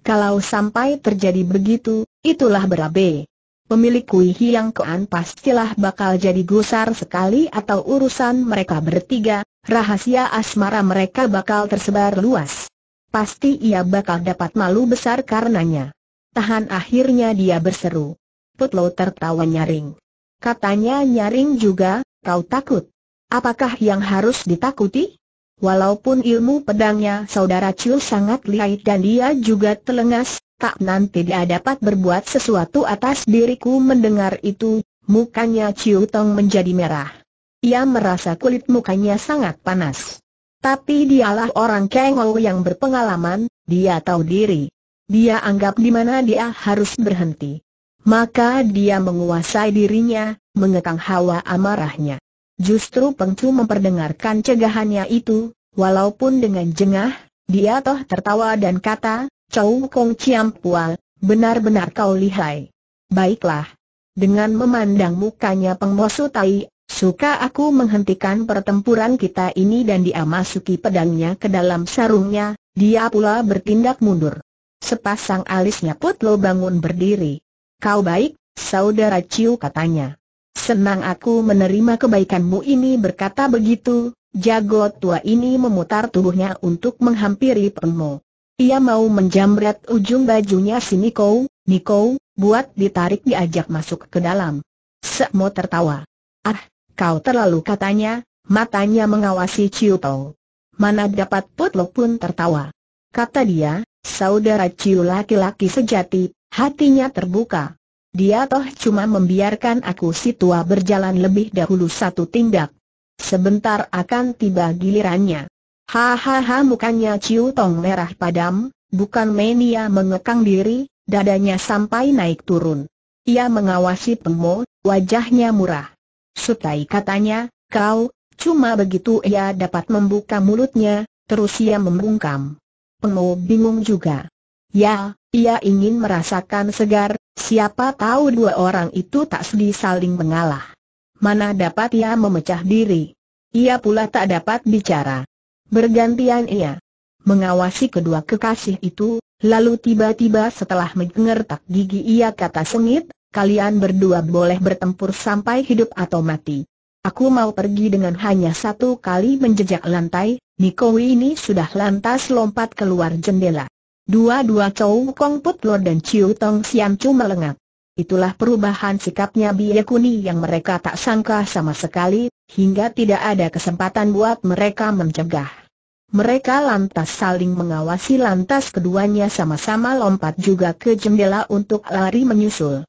Kalau sampai terjadi begitu, itulah berabe. Pemilik Kui Hiang kean pastilah bakal jadi gusar sekali atau urusan mereka bertiga, rahasia asmara mereka bakal tersebar luas. Pasti ia bakal dapat malu besar karenanya. Tahan akhirnya dia berseru. Putlo tertawa nyaring. Katanya nyaring juga, kau takut. Apakah yang harus ditakuti? Walaupun ilmu pedangnya saudara Ciu sangat lihai dan dia juga telengas, tak nanti dia dapat berbuat sesuatu atas diriku mendengar itu, mukanya Ciu Tong menjadi merah. Ia merasa kulit mukanya sangat panas. Tapi dialah orang Kengol yang berpengalaman, dia tahu diri dia anggap di mana dia harus berhenti. Maka dia menguasai dirinya, mengekang hawa amarahnya. Justru Pengcu memperdengarkan cegahannya itu, walaupun dengan jengah, dia toh tertawa dan kata, Chow Kong Chiam Pual, benar-benar kau lihai. Baiklah. Dengan memandang mukanya pengmosu tai, suka aku menghentikan pertempuran kita ini dan dia masuki pedangnya ke dalam sarungnya, dia pula bertindak mundur. Sepasang alisnya Putlo bangun berdiri. Kau baik, saudara Ciu katanya. Senang aku menerima kebaikanmu ini berkata begitu, jago tua ini memutar tubuhnya untuk menghampiri Pengmo. Ia mau menjamret ujung bajunya si Niko, Niko, buat ditarik diajak masuk ke dalam. Sekmo tertawa. Ah, kau terlalu katanya, matanya mengawasi Ciu Tau. Mana dapat Putlo pun tertawa. Kata dia, Saudara Ciu laki-laki sejati, hatinya terbuka. Dia toh cuma membiarkan aku si tua berjalan lebih dahulu satu tindak. Sebentar akan tiba gilirannya. Hahaha mukanya Ciu Tong merah padam, bukan mania mengekang diri, dadanya sampai naik turun. Ia mengawasi Pengmo, wajahnya murah. Sutai katanya, kau, cuma begitu ia dapat membuka mulutnya, terus ia membungkam. Mau bingung juga. Ya, ia ingin merasakan segar, siapa tahu dua orang itu tak sedih saling mengalah. Mana dapat ia memecah diri? Ia pula tak dapat bicara. Bergantian ia mengawasi kedua kekasih itu, lalu tiba-tiba setelah mengertak gigi ia kata sengit, kalian berdua boleh bertempur sampai hidup atau mati. Aku mau pergi dengan hanya satu kali menjejak lantai, Niko ini sudah lantas lompat keluar jendela. Dua-dua Chow Kong Put dan Chiu Tong Siam Chu melengat. Itulah perubahan sikapnya Bia Kuni yang mereka tak sangka sama sekali, hingga tidak ada kesempatan buat mereka mencegah. Mereka lantas saling mengawasi lantas keduanya sama-sama lompat juga ke jendela untuk lari menyusul.